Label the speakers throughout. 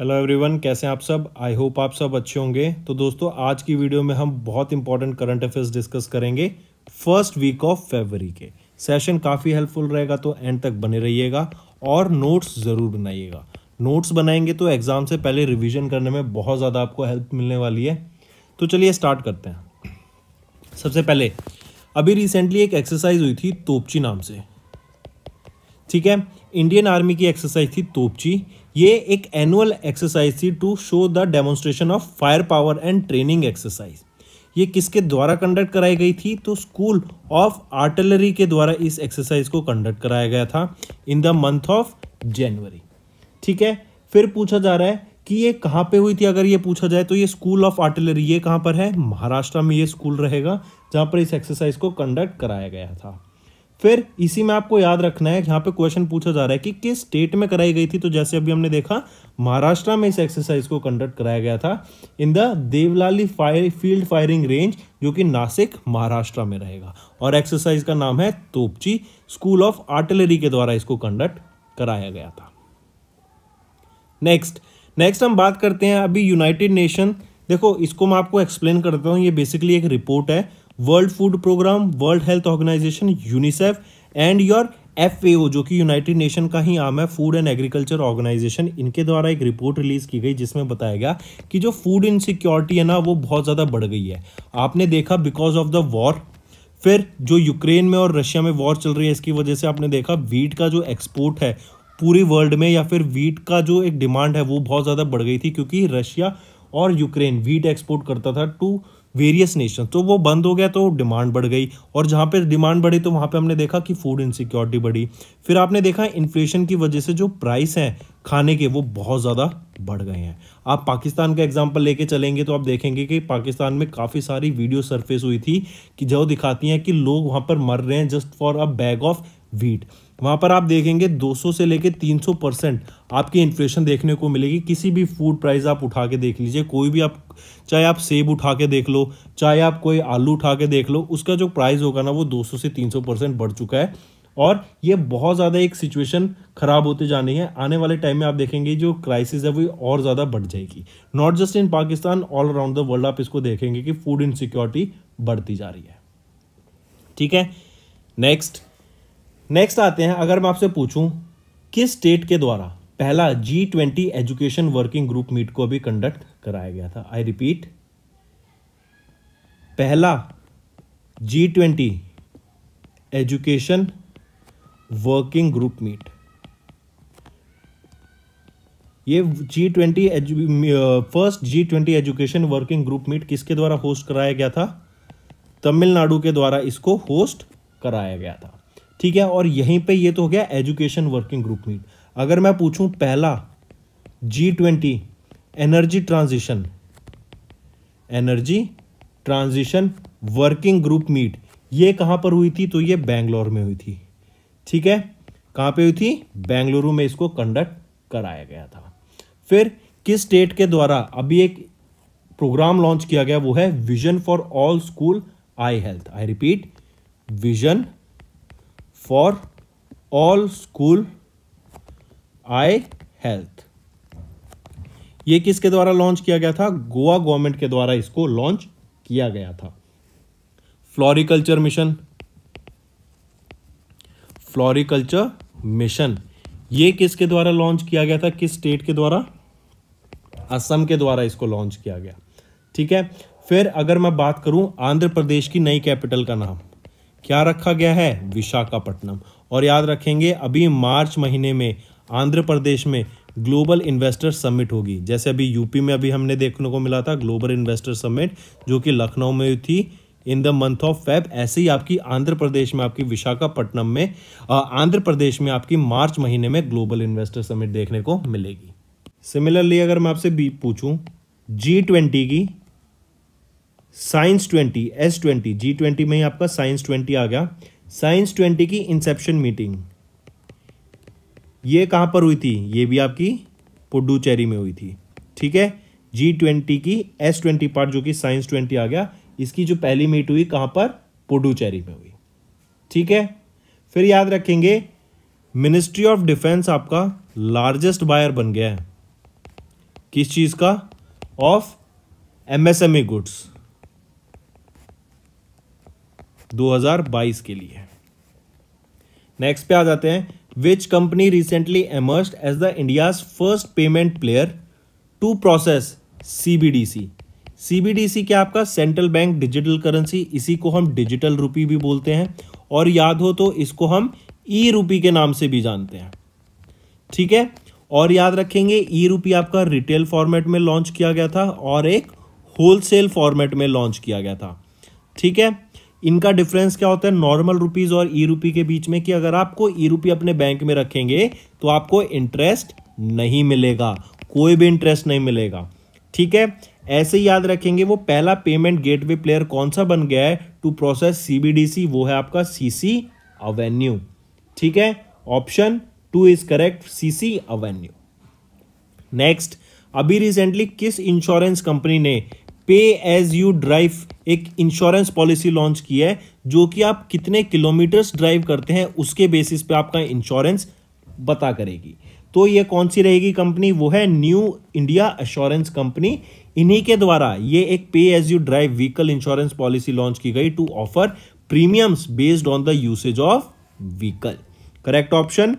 Speaker 1: Hello everyone कैसे हैं आप सब आई होप आप सब अच्छे होंगे तो दोस्तों आज की वीडियो में हम बहुत इंपॉर्टेंट करंट अफेयर्स डिस्कस करेंगे फर्स्ट वीक ऑफ फेबरी के सेशन काफ़ी हेल्पफुल रहेगा तो एंड तक बने रहिएगा और नोट्स ज़रूर बनाइएगा नोट्स बनाएंगे तो एग्ज़ाम से पहले रिविजन करने में बहुत ज़्यादा आपको हेल्प मिलने वाली है तो चलिए स्टार्ट करते हैं सबसे पहले अभी रिसेंटली एक एक्सरसाइज हुई थी तोपची नाम से ठीक है इंडियन आर्मी की एक्सरसाइज थी तोपची ये एक एनुअल एक्सरसाइज थी to show the demonstration of fire power and training exercise ये किसके द्वारा कंडक्ट कराई गई थी तो स्कूल ऑफ आर्टिलरी के द्वारा इस एक्सरसाइज को कंडक्ट कराया गया था in the month of January ठीक है फिर पूछा जा रहा है कि ये कहाँ पे हुई थी अगर ये पूछा जाए तो ये स्कूल ऑफ आर्टिलरी ये कहाँ पर है महाराष्ट्र में ये स्कूल रहेगा जहाँ पर इस एक्सरसाइज को कंडक्ट कराया गया था फिर इसी में आपको याद रखना है यहाँ पे क्वेश्चन पूछा जा रहा है कि किस स्टेट में कराई गई थी तो जैसे अभी हमने देखा महाराष्ट्र में इस एक्सरसाइज को कंडक्ट कराया गया था in the Devlali fire field firing range जो कि नासिक महाराष्ट्र में रहेगा और एक्सरसाइज का नाम है तोपची स्कूल ऑफ आर्टिलरी के द्वारा इसको कंडक्ट कराया गया था नेक्स्ट नेक्स्ट हम बात करते हैं अभी यूनाइटेड नेशन देखो इसको मैं आपको एक्सप्लेन करता हूँ ये बेसिकली एक रिपोर्ट है World Food Programme World Health Organization UNICEF and your F जो कि यूनाइटेड नेशन का ही आम है फूड एंड एग्रीकल्चर ऑर्गेनाइजेशन इनके द्वारा एक रिपोर्ट रिलीज की गई जिसमें बताया गया कि जो फूड इनसिक्योरिटी है ना वो बहुत ज़्यादा बढ़ गई है आपने देखा बिकॉज ऑफ द वॉर फिर जो यूक्रेन में और रशिया में वॉर चल रही है इसकी वजह से आपने देखा वीट का जो एक्सपोर्ट है पूरी वर्ल्ड में या फिर वीट का जो एक डिमांड है वो बहुत ज़्यादा बढ़ गई थी क्योंकि रशिया और यूक्रेन वीट एक्सपोर्ट करता था टू वेरियस नेशन तो वो बंद हो गया तो डिमांड बढ़ गई और जहाँ पे डिमांड बढ़ी तो वहाँ पे हमने देखा कि फूड इनसिक्योरिटी बढ़ी फिर आपने देखा इन्फ्लेशन की वजह से जो प्राइस हैं खाने के वो बहुत ज़्यादा बढ़ गए हैं आप पाकिस्तान का एग्जाम्पल लेके चलेंगे तो आप देखेंगे कि पाकिस्तान में काफ़ी सारी वीडियो सरफेस हुई थी कि जो दिखाती हैं कि लोग वहाँ पर मर रहे हैं just for a bag of wheat वहाँ पर आप देखेंगे 200 से लेके 300 परसेंट आपकी इन्फ्लेशन देखने को मिलेगी किसी भी फूड प्राइस आप उठा के देख लीजिए कोई भी आप चाहे आप सेब उठा के देख लो चाहे आप कोई आलू उठा के देख लो उसका जो प्राइस होगा ना वो 200 से 300 परसेंट बढ़ चुका है और ये बहुत ज़्यादा एक सिचुएशन ख़राब होते जानी है आने वाले टाइम में आप देखेंगे जो क्राइसिस है वो और ज़्यादा बढ़ जाएगी not just in Pakistan all around the world आप इसको देखेंगे कि फूड इनसिक्योरिटी बढ़ती जा रही है ठीक है नेक्स्ट नेक्स्ट आते हैं अगर मैं आपसे पूछूं किस स्टेट के द्वारा पहला G twenty education working group meet को भी कंडक्ट कराया गया था आई रिपीट पहला G twenty education working group meet ये G twenty first G twenty education working group meet किसके द्वारा होस्ट कराया गया था तमिलनाडु के द्वारा इसको होस्ट कराया गया था ठीक है और यहीं पे ये तो हो गया एजुकेशन वर्किंग ग्रुप मीट अगर मैं पूछूं पहला G twenty energy transition energy transition working group meet ये कहां पर हुई थी तो ये बैंगलोर में हुई थी ठीक है कहां पे हुई थी बेंगलुरु में इसको कंडक्ट कराया गया था फिर किस स्टेट के द्वारा अभी एक प्रोग्राम लॉन्च किया गया वो है vision for all school eye health I repeat vision for all school eye health ये किसके द्वारा लॉन्च किया गया था गोवा गवर्नमेंट के द्वारा इसको लॉन्च किया गया था फ्लोरिकल्चर मिशन फ्लोरिकल्चर मिशन ये किसके द्वारा लॉन्च किया गया था किस स्टेट के द्वारा असम के द्वारा इसको लॉन्च किया गया ठीक है फिर अगर मैं बात करूं आंध्र प्रदेश की नई कैपिटल का नाम क्या रखा गया है विशाखापट्टनम और याद रखेंगे अभी मार्च महीने में आंध्र प्रदेश में ग्लोबल इन्वेस्टर समिट होगी जैसे अभी यूपी में अभी हमने देखने को मिला था ग्लोबल इन्वेस्टर समिट जो कि लखनऊ में थी in the month of Feb ऐसे ही आपकी आंध्र प्रदेश में आपकी विशाखापट्टनम में आंध्र प्रदेश में आपकी मार्च महीने में ग्लोबल इन्वेस्टर समिट देखने को मिलेगी सिमिलरली अगर मैं आपसे पूछूं जी ट्वेंटी की science twenty S twenty G twenty में ही आपका साइंस ट्वेंटी आ गया साइंस ट्वेंटी की इंसेप्शन मीटिंग ये कहां पर हुई थी ये भी आपकी पुडुचेरी में हुई थी ठीक है जी ट्वेंटी की एस ट्वेंटी पार्ट जो कि साइंस ट्वेंटी आ गया इसकी जो पहली मीट हुई कहां पर पुडुचेरी में हुई ठीक है फिर याद रखेंगे मिनिस्ट्री ऑफ डिफेंस आपका लार्जेस्ट बायर बन गया है किस चीज़ का ऑफ एमएसएमई गुड्स 2022 के लिए नेक्स्ट पे आ जाते हैं which company recently emerged as the India's first payment player to process CBDC CBDC क्या आपका सेंट्रल बैंक डिजिटल करेंसी इसी को हम डिजिटल रूपी भी बोलते हैं और याद हो तो इसको हम ई रूपी के नाम से भी जानते हैं ठीक है और याद रखेंगे ई रूपी आपका रिटेल फॉर्मेट में लॉन्च किया गया था और एक होलसेल फॉर्मेट में लॉन्च किया गया था ठीक है इनका डिफरेंस क्या होता है नॉर्मल रुपीज़ और ई रुपी के बीच में कि अगर आपको ई रुपी अपने बैंक में रखेंगे तो आपको इंटरेस्ट नहीं मिलेगा कोई भी इंटरेस्ट नहीं मिलेगा ठीक है ऐसे ही याद रखेंगे वो पहला पेमेंट गेटवे प्लेयर कौन सा बन गया है टू प्रोसेस सीबीडीसी वो है आपका सीसी अवेन्यू ठीक है option two is correct CCAvenue next अभी रिसेंटली किस इंश्योरेंस कंपनी ने पे एज यू ड्राइव एक इंश्योरेंस पॉलिसी लॉन्च की है जो कि आप कितने किलोमीटर्स ड्राइव करते हैं उसके बेसिस पे आपका इंश्योरेंस बता करेगी तो ये कौन सी रहेगी कंपनी वो है न्यू इंडिया अश्योरेंस कंपनी इन्हीं के द्वारा ये एक pay as you drive vehicle insurance policy launch की गई to offer premiums based on the usage of vehicle correct option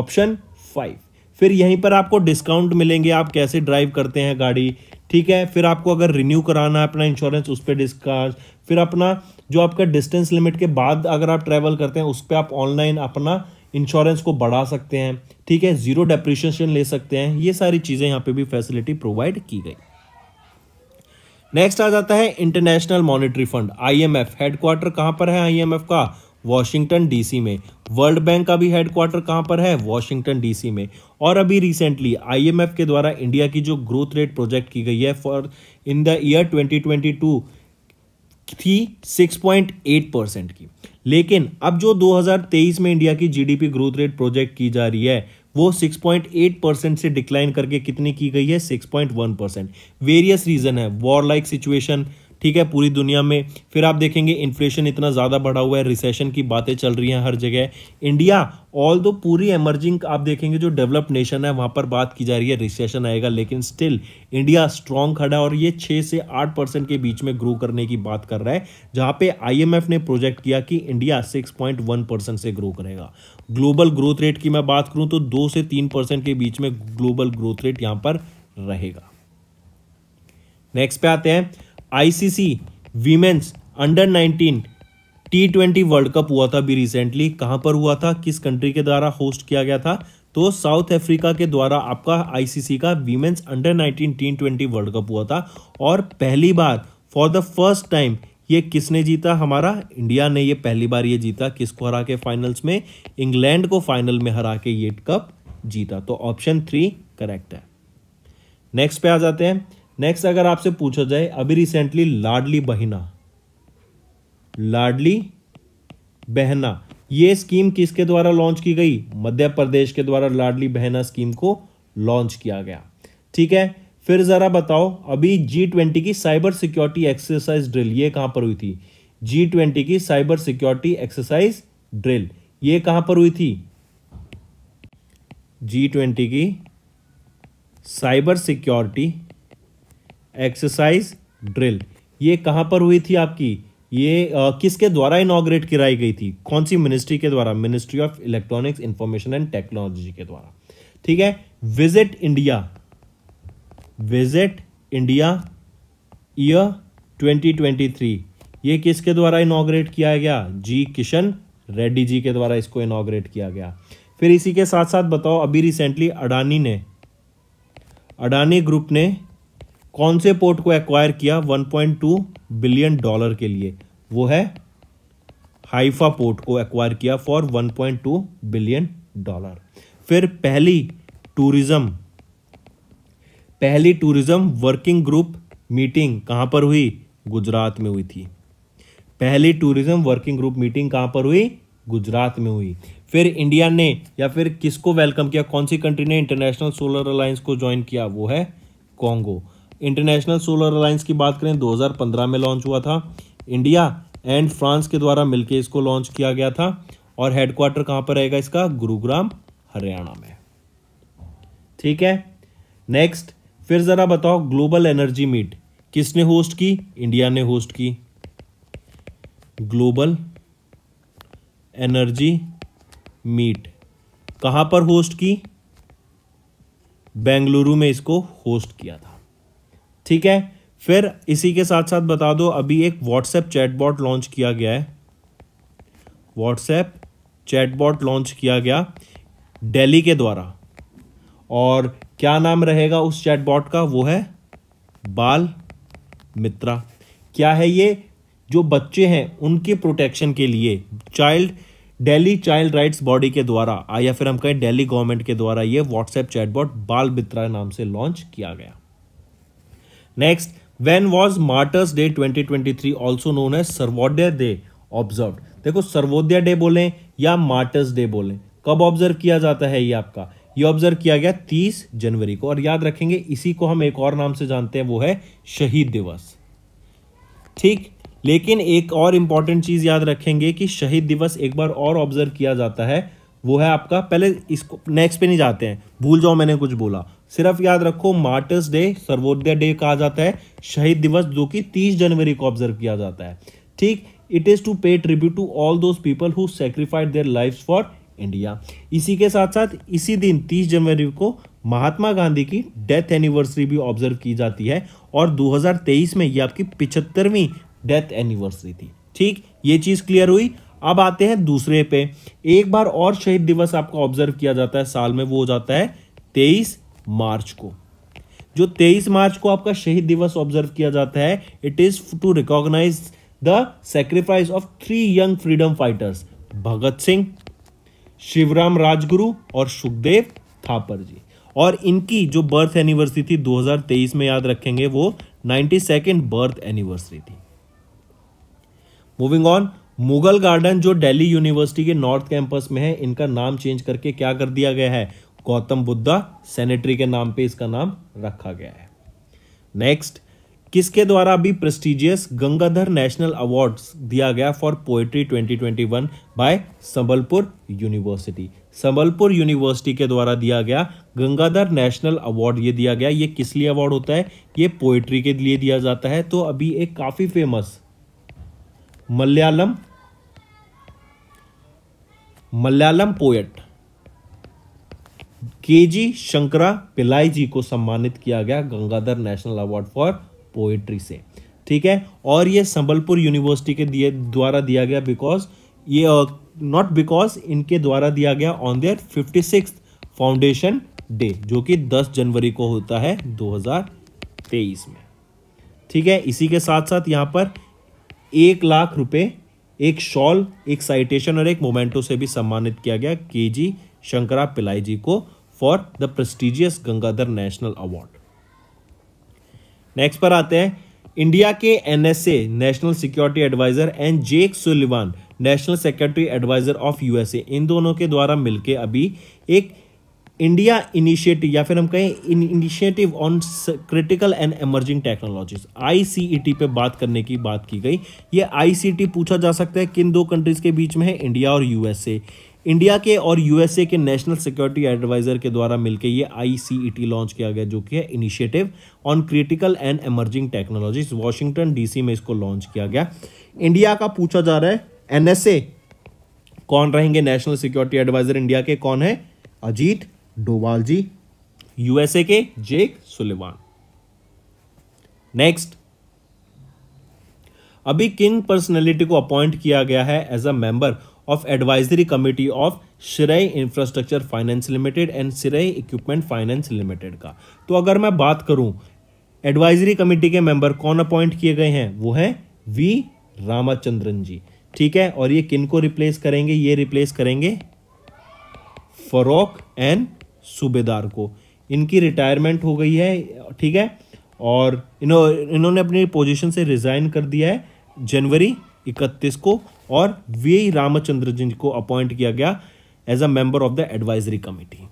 Speaker 1: option five फिर यहीं पर आपको डिस्काउंट मिलेंगे आप कैसे ड्राइव करते हैं गाड़ी ठीक है फिर आपको अगर रिन्यू कराना है अपना इंश्योरेंस उस पर डिस्कास फिर अपना जो आपका डिस्टेंस लिमिट के बाद अगर आप ट्रैवल करते हैं उस पर आप ऑनलाइन अपना इंश्योरेंस को बढ़ा सकते हैं ठीक है जीरो डेप्रिशिएशन ले सकते हैं ये सारी चीज़ें यहाँ पे भी फैसिलिटी प्रोवाइड की गई नेक्स्ट आ जाता है International Monetary Fund I M F headquarter कहाँ पर है एफ का वॉशिंगटन डीसी में वर्ल्ड बैंक का भी हेडक्वार्टर कहाँ पर है वॉशिंगटन डीसी में और अभी रिसेंटली आईएमएफ के द्वारा इंडिया की जो ग्रोथ रेट प्रोजेक्ट की गई है फॉर इन द ईयर 2022 थी 6.8 परसेंट की लेकिन अब जो 2023 में इंडिया की जीडीपी ग्रोथ रेट प्रोजेक्ट की जा रही है वो 6.8 परसेंट से डिक्लाइन करके कितनी की गई है सिक्स परसेंट वेरियस रीजन है वॉर लाइक सिचुएशन -like ठीक है पूरी दुनिया में फिर आप देखेंगे इन्फ्लेशन इतना ज़्यादा बढ़ा हुआ है रिसेशन की बातें चल रही हैं हर जगह इंडिया ऑल दो पूरी एमर्जिंग आप देखेंगे जो डेवलप्ड नेशन है वहाँ पर बात की जा रही है रिसेशन आएगा लेकिन स्टिल इंडिया स्ट्रांग खड़ा और ये छः से आठ परसेंट के बीच में ग्रो करने की बात कर रहा है जहाँ पे आईएमएफ ने प्रोजेक्ट किया कि India six point one percent से ग्रो करेगा ग्लोबल ग्रोथ रेट की मैं बात करूँ तो दो से तीन परसेंट के बीच में ग्लोबल ग्रोथ रेट यहाँ पर रहेगा नेक्स्ट पे आते हैं ICC women's under 19 T twenty World Cup हुआ था अभी रिसेंटली कहां पर हुआ था किस कंट्री के द्वारा होस्ट किया गया था तो साउथ अफ्रीका के द्वारा आपका आईसीसी का women's under 19 T twenty World Cup हुआ था और पहली बार फॉर द फर्स्ट टाइम ये किसने जीता हमारा इंडिया ने ये पहली बार ये जीता किसको हरा के फाइनल्स में इंग्लैंड को फाइनल में हरा के ये कप जीता तो ऑप्शन थ्री करेक्ट है नेक्स्ट पे आ जाते हैं नेक्स्ट अगर आपसे पूछा जाए अभी रिसेंटली लाडली बहिना लाडली बहना ये स्कीम किसके द्वारा लॉन्च की गई मध्य प्रदेश के द्वारा लाडली बहना स्कीम को लॉन्च किया गया ठीक है फिर जरा बताओ अभी जी ट्वेंटी की साइबर सिक्योरिटी एक्सरसाइज ड्रिल ये कहां पर हुई थी जी ट्वेंटी की साइबर सिक्योरिटी एक्सरसाइज ड्रिल ये कहां पर हुई थी जी ट्वेंटी की साइबर सिक्योरिटी एक्सरसाइज ड्रिल ये कहाँ पर हुई थी आपकी ये आ, किसके द्वारा इनाग्रेट कराई गई थी कौन सी मिनिस्ट्री के द्वारा ministry of electronics information and technology के द्वारा ठीक है visit India visit India year 2023 ये किसके द्वारा इनाग्रेट किया गया जी किशन रेड्डी जी के द्वारा इसको इनाग्रेट किया गया फिर इसी के साथ साथ बताओ अभी रिसेंटली अडानी ने अडानी ग्रुप ने कौन से पोर्ट को एक्वायर किया 1.2 बिलियन डॉलर के लिए वो है हाइफा पोर्ट को एक्वायर किया फॉर 1.2 बिलियन डॉलर फिर पहली टूरिज्म पहली टूरिज्म वर्किंग ग्रुप मीटिंग कहां पर हुई गुजरात में हुई थी पहली टूरिज्म वर्किंग ग्रुप मीटिंग कहां पर हुई गुजरात में हुई फिर इंडिया ने या फिर किसको वेलकम किया कौन सी कंट्री ने इंटरनेशनल सोलर अलायंस को ज्वाइन किया वो है कॉन्गो इंटरनेशनल सोलर अलायंस की बात करें 2015 में लॉन्च हुआ था इंडिया एंड फ्रांस के द्वारा मिलकर इसको लॉन्च किया गया था और हेडक्वार्टर कहां पर रहेगा इसका गुरुग्राम हरियाणा में ठीक है नेक्स्ट फिर ज़रा बताओ ग्लोबल एनर्जी मीट किसने होस्ट की इंडिया ने होस्ट की ग्लोबल एनर्जी मीट कहां पर होस्ट की बेंगलुरु में इसको होस्ट किया था ठीक है फिर इसी के साथ साथ बता दो अभी एक व्हाट्सएप चैटबॉट लॉन्च किया गया है व्हाट्सएप चैटबॉट लॉन्च किया गया दिल्ली के द्वारा और क्या नाम रहेगा उस चैटबॉट का वो है बाल मित्रा क्या है ये जो बच्चे हैं उनके प्रोटेक्शन के लिए child Delhi child rights body के द्वारा या फिर हम कहें दिल्ली गवर्नमेंट के द्वारा ये व्हाट्सएप चैटबॉट बाल मित्रा नाम से लॉन्च किया गया was martyrs day twenty twenty 2023 also known है सर्वोदय डे ऑब्जर्व देखो सर्वोदय डे बोलें या मार्टर्स डे बोलें कब ऑब्जर्व किया जाता है ये आपका ये ऑब्जर्व किया गया 30 जनवरी को और याद रखेंगे इसी को हम एक और नाम से जानते हैं वो है शहीद दिवस ठीक लेकिन एक और इंपॉर्टेंट चीज याद रखेंगे कि शहीद दिवस एक बार और ऑब्जर्व किया जाता है वो है आपका पहले इसको नेक्स्ट पे नहीं जाते हैं भूल जाओ मैंने कुछ बोला सिर्फ याद रखो मार्टर्स डे सर्वोदय डे कहा जाता है शहीद दिवस जो कि 30 जनवरी को ऑब्जर्व किया जाता है ठीक it is to pay tribute to all those people who sacrificed their life for India इसी के साथ साथ इसी दिन 30 जनवरी को महात्मा गांधी की डेथ एनिवर्सरी भी ऑब्जर्व की जाती है और 2023 में ये आपकी पिछहत्तरवीं डेथ एनिवर्सरी थी ठीक ये चीज़ क्लियर हुई अब आते हैं दूसरे पे एक बार और शहीद दिवस आपका ऑब्जर्व किया जाता है साल में वो हो जाता है तेईस मार्च को जो तेईस मार्च को आपका शहीद दिवस ऑब्जर्व किया जाता है it is to recognise the sacrifice of three young freedom fighters Bhagat Singh Shivaram Rajguru और सुखदेव थापर जी और इनकी जो बर्थ एनिवर्सरी थी 2023 में याद रखेंगे वो नाइन्टी सेकेंड बर्थ एनिवर्सरी थी मूविंग ऑन मुगल गार्डन जो दिल्ली यूनिवर्सिटी के नॉर्थ कैंपस में है इनका नाम चेंज करके क्या कर दिया गया है गौतम बुद्धा सेनेटरी के नाम पे इसका नाम रखा गया है नेक्स्ट किसके द्वारा अभी प्रेस्टिजियस गंगाधर नेशनल अवार्ड दिया गया for poetry 2021 by Sambalpur university Sambalpur university के द्वारा दिया गया गंगाधर नेशनल अवार्ड ये दिया गया ये किस लिए अवार्ड होता है ये पोएट्री के लिए दिया जाता है तो अभी एक काफ़ी फेमस मलयालम मलयालम पोएट के जी शंकरा पिलाई जी को सम्मानित किया गया Gangadhar national award for poetry से ठीक है और ये संबलपुर यूनिवर्सिटी के दिए द्वारा दिया गया बिकॉज ये नॉट बिकॉज इनके द्वारा दिया गया on their fifty six foundation day जो कि 10 जनवरी को होता है 2023 में ठीक है इसी के साथ साथ यहाँ पर एक लाख रुपए एक शॉल एक साइटेशन और एक मोमेंटो से भी सम्मानित किया गया के जी शंकरा पिलाई जी को for the prestigious Gangadhar national award next पर आते हैं इंडिया के NSA national security adviser and Jake Sullivan national secretary adviser of USA इन दोनों के द्वारा मिलकर अभी एक इंडिया इनिशिएटिव या फिर हम कहें initiative on critical and emerging technologies ICET पे बात करने की बात की गई ये आईसीटी e पूछा जा सकता है किन दो कंट्रीज़ के बीच में है इंडिया और यूएसए इंडिया के और यूएसए के नेशनल सिक्योरिटी एडवाइजर के द्वारा मिलकर ये आईसीईटी लॉन्च e किया गया जो कि है initiative on critical and emerging technologies Washington DC में इसको लॉन्च किया गया इंडिया का पूछा जा रहा है एनएसए कौन रहेंगे नेशनल सिक्योरिटी एडवाइजर इंडिया के कौन है अजीत डोवाल जी यूएसए के जेक सुलेवान नेक्स्ट अभी किन पर्सनैलिटी को अपॉइंट किया गया है as a member of advisory committee of Srei infrastructure finance limited and Srei equipment finance limited का तो अगर मैं बात करूं एडवाइजरी कमेटी के मेंबर कौन अपॉइंट किए गए हैं वो है वी रामाचंद्रन जी ठीक है और ये किन को रिप्लेस करेंगे ये रिप्लेस करेंगे फरोक एंड सूबेदार को इनकी रिटायरमेंट हो गई है ठीक है और इन्हों इन्होंने अपनी पोजीशन से रिज़ाइन कर दिया है जनवरी इकतीस को और वी रामचंद्र जी को अपॉइंट किया गया as a member of the advisory committee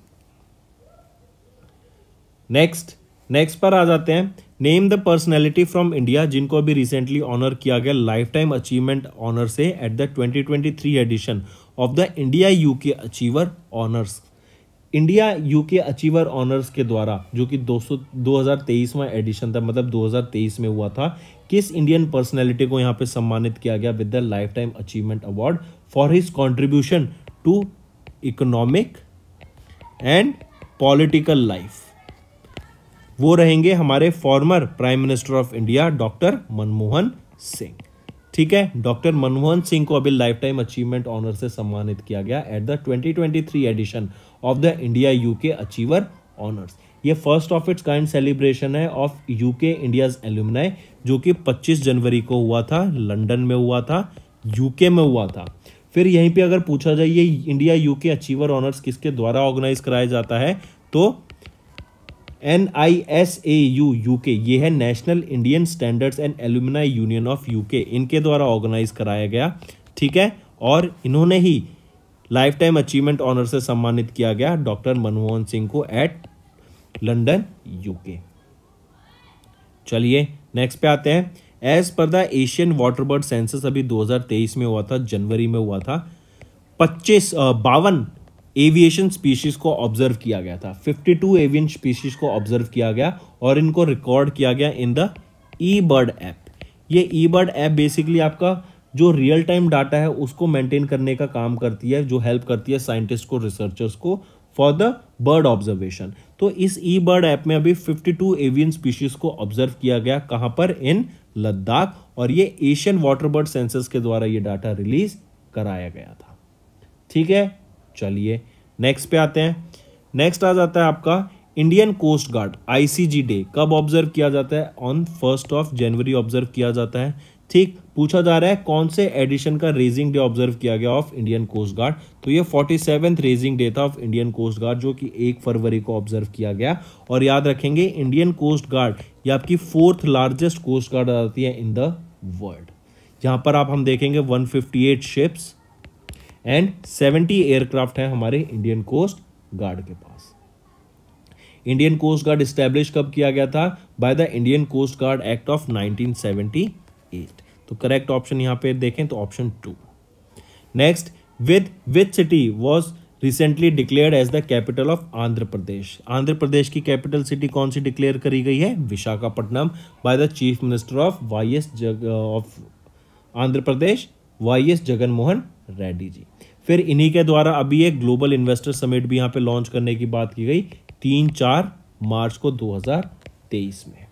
Speaker 1: next next पर आ जाते हैं name the personality from India जिनको अभी रिसेंटली ऑनर किया गया लाइफ टाइम अचीवमेंट ऑनर से at the 2023 edition of the India UK achiever honours India UK achiever honours के द्वारा जो कि 200 2023वां एडिशन था मतलब 2023 में हुआ था किस इंडियन पर्सनैलिटी को यहाँ पे सम्मानित किया गया with the life time achievement award for his contribution to economic and political life वो रहेंगे हमारे former prime minister of India doctor Manmohan Singh ठीक है डॉक्टर मनमोहन सिंह को अभी लाइफ टाइम अचीवमेंट ऑनर से सम्मानित किया गया at the 2023 edition of the India UK achiever honours ये first of its kind celebration है ऑफ यूके इंडियाज एल्यूमिनाई जो कि 25 जनवरी को हुआ था लंदन में हुआ था यूके में हुआ था फिर यहीं पे अगर पूछा जाए ये इंडिया यूके अचीवर ऑनर्स किसके द्वारा ऑर्गेनाइज कराया जाता है तो N I S A U U K ये है national Indian standards and alumni union of UK इनके द्वारा ऑर्गेनाइज कराया गया ठीक है और इन्होंने ही लाइफ टाइम अचीवमेंट ऑनर से सम्मानित किया गया डॉक्टर मनमोहन सिंह को एट लंडन यूके चलिए नेक्स्ट पे आते हैं एज पर the Asian water bird census अभी 2023 में हुआ था जनवरी में हुआ था पच्चीस बावन एविएशन स्पीशीज़ को ऑब्जर्व किया गया था 52 एवियन स्पीशीज़ को ऑब्जर्व किया गया और इनको रिकॉर्ड किया गया in the e bird app ये ई बर्ड ऐप बेसिकली आपका जो रियल टाइम डाटा है उसको मेंटेन करने का काम करती है जो हेल्प करती है साइंटिस्ट को रिसर्चर्स को फॉर द बर्ड ऑब्जर्वेशन तो इस ई बर्ड ऐप में अभी 52 एवियन स्पीशीज़ को ऑब्जर्व किया गया कहाँ पर इन लद्दाख और ये एशियन वाटर बर्ड सेंसस के द्वारा ये डाटा रिलीज कराया गया था ठीक है चलिए नेक्स्ट पे आते हैं नेक्स्ट आ जाता है आपका Indian coast guard ICG day कब ऑब्जर्व किया जाता है on first of January observe किया जाता है ठीक पूछा जा रहा है कौन से एडिशन का रेजिंग डे ऑब्जर्व किया गया ऑफ इंडियन कोस्ट गार्ड तो ये फोर्टी सेवेंथ रेजिंग डे था ऑफ इंडियन कोस्ट गार्ड जो कि एक फरवरी को ऑब्जर्व किया गया और याद रखेंगे इंडियन कोस्ट गार्ड ये आपकी फोर्थ लार्जेस्ट कोस्ट गार्ड आती है इन द वर्ल्ड यहाँ पर आप हम देखेंगे 158 शिप्स एंड 70 एयरक्राफ्ट हैं हमारे इंडियन कोस्ट गार्ड के पास इंडियन कोस्ट गार्ड इस्टेब्लिश कब किया गया था by the Indian coast guard act of 1978 तो करेक्ट ऑप्शन यहाँ पे देखें तो option two next with with city was recently declare as the capital of Andhra Pradesh Andhra Pradesh की कैपिटल सिटी कौन सी डिक्लेयर करी गई है Visakhapatnam by the chief minister of Y S Jag of Andhra Pradesh Y S Jaganmohan Reddy जी फिर इन्हीं के द्वारा अभी एक ग्लोबल इन्वेस्टर समिट भी यहाँ पे लॉन्च करने की बात की गई तीन चार मार्च को 2023 में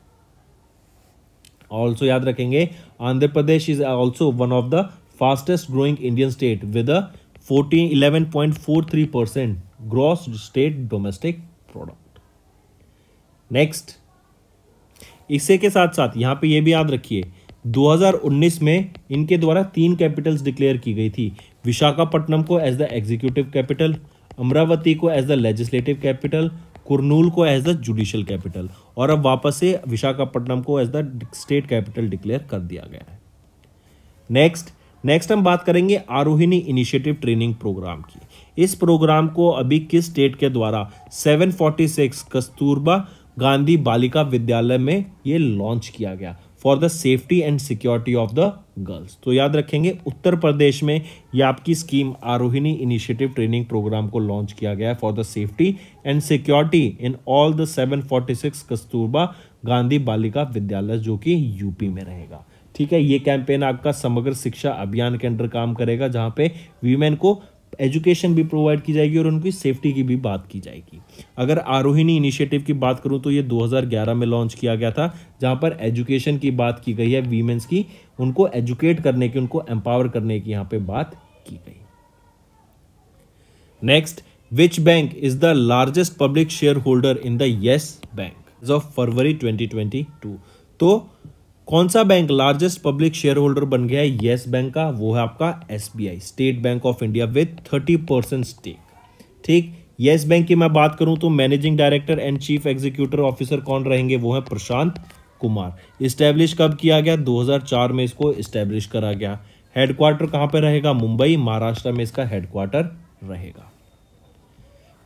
Speaker 1: ऑल्सो याद रखेंगे आंध्र प्रदेश is also one of the fastest growing Indian state with a fourteen eleven point four three percent gross state domestic product next इसे के साथ साथ यहां पे ये भी याद रखिए 2019 में इनके द्वारा तीन कैपिटल्स डिक्लेयर की गई थी विशाखापट्टनम को as the executive capital Amaravati को as the legislative capital Kurnool को एज द जुडिशल कैपिटल और अब वापस से विशाखापट्टनम को as the state capital declare कर दिया गया है नेक्स्ट नेक्स्ट हम बात करेंगे आरोहिणी इनिशिएटिव ट्रेनिंग प्रोग्राम की इस प्रोग्राम को अभी किस स्टेट के द्वारा 746 कस्तूरबा गांधी बालिका विद्यालय में ये लॉन्च किया गया for the safety and security of the girls तो याद रखेंगे उत्तर प्रदेश में यह आपकी scheme Arohini initiative training programme को लॉन्च किया गया है for the safety and security in all the 746 Kasturba Gandhi Balika Vidyalaya जो कि यूपी में रहेगा ठीक है ये कैंपेन आपका समग्र शिक्षा अभियान के अंडर काम करेगा जहाँ पे वीमेन को एजुकेशन भी प्रोवाइड की जाएगी और उनकी सेफ्टी की भी बात की जाएगी अगर आरोहिणी इनिशिएटिव की बात करूं तो ये 2011 में लॉन्च किया गया था जहां पर एजुकेशन की बात की गई है वीमेंस की उनको एजुकेट करने की उनको एम्पावर करने की यहां पे बात की गई next which bank is the largest public share holder in the yes bank of February twenty तो कौन सा bank largest public share holder बन गया है येस बैंक का वो है आपका आई State Bank of India with thirty percent stake ठीक येस बैंक की मैं बात करूं तो managing director and chief executive officer कौन रहेंगे वो है प्रशांत कुमार इस्टेब्लिश कब किया गया 2004 में इसको इस्टेब्लिश करा गया हेडक्वार्टर कहाँ पे रहेगा मुंबई महाराष्ट्र में इसका हेडक्वार्टर रहेगा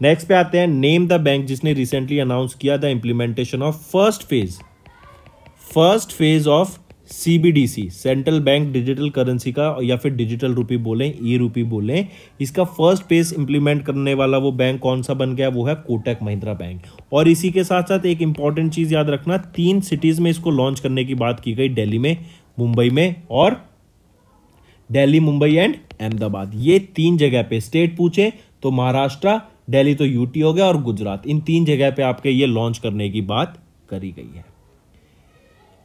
Speaker 1: नेक्स्ट पे आते हैं नेम द बैंक जिसने रिसेंटली अनाउंस किया the implementation of first phase first phase of CBDC central bank digital currency का या फिर डिजिटल रूपी बोलें ई रूपी बोलें इसका फर्स्ट पेज इंप्लीमेंट करने वाला वो बैंक कौन सा बन गया वो है कोटक महिंद्रा बैंक और इसी के साथ साथ एक इंपॉर्टेंट चीज़ याद रखना तीन सिटीज़ में इसको लॉन्च करने की बात की गई दिल्ली में मुंबई में और दिल्ली मुंबई एंड अहमदाबाद ये तीन जगह पे स्टेट पूछे तो महाराष्ट्र दिल्ली तो यूटी हो गया और गुजरात इन तीन जगह पे आपके ये लॉन्च करने की बात करी गई है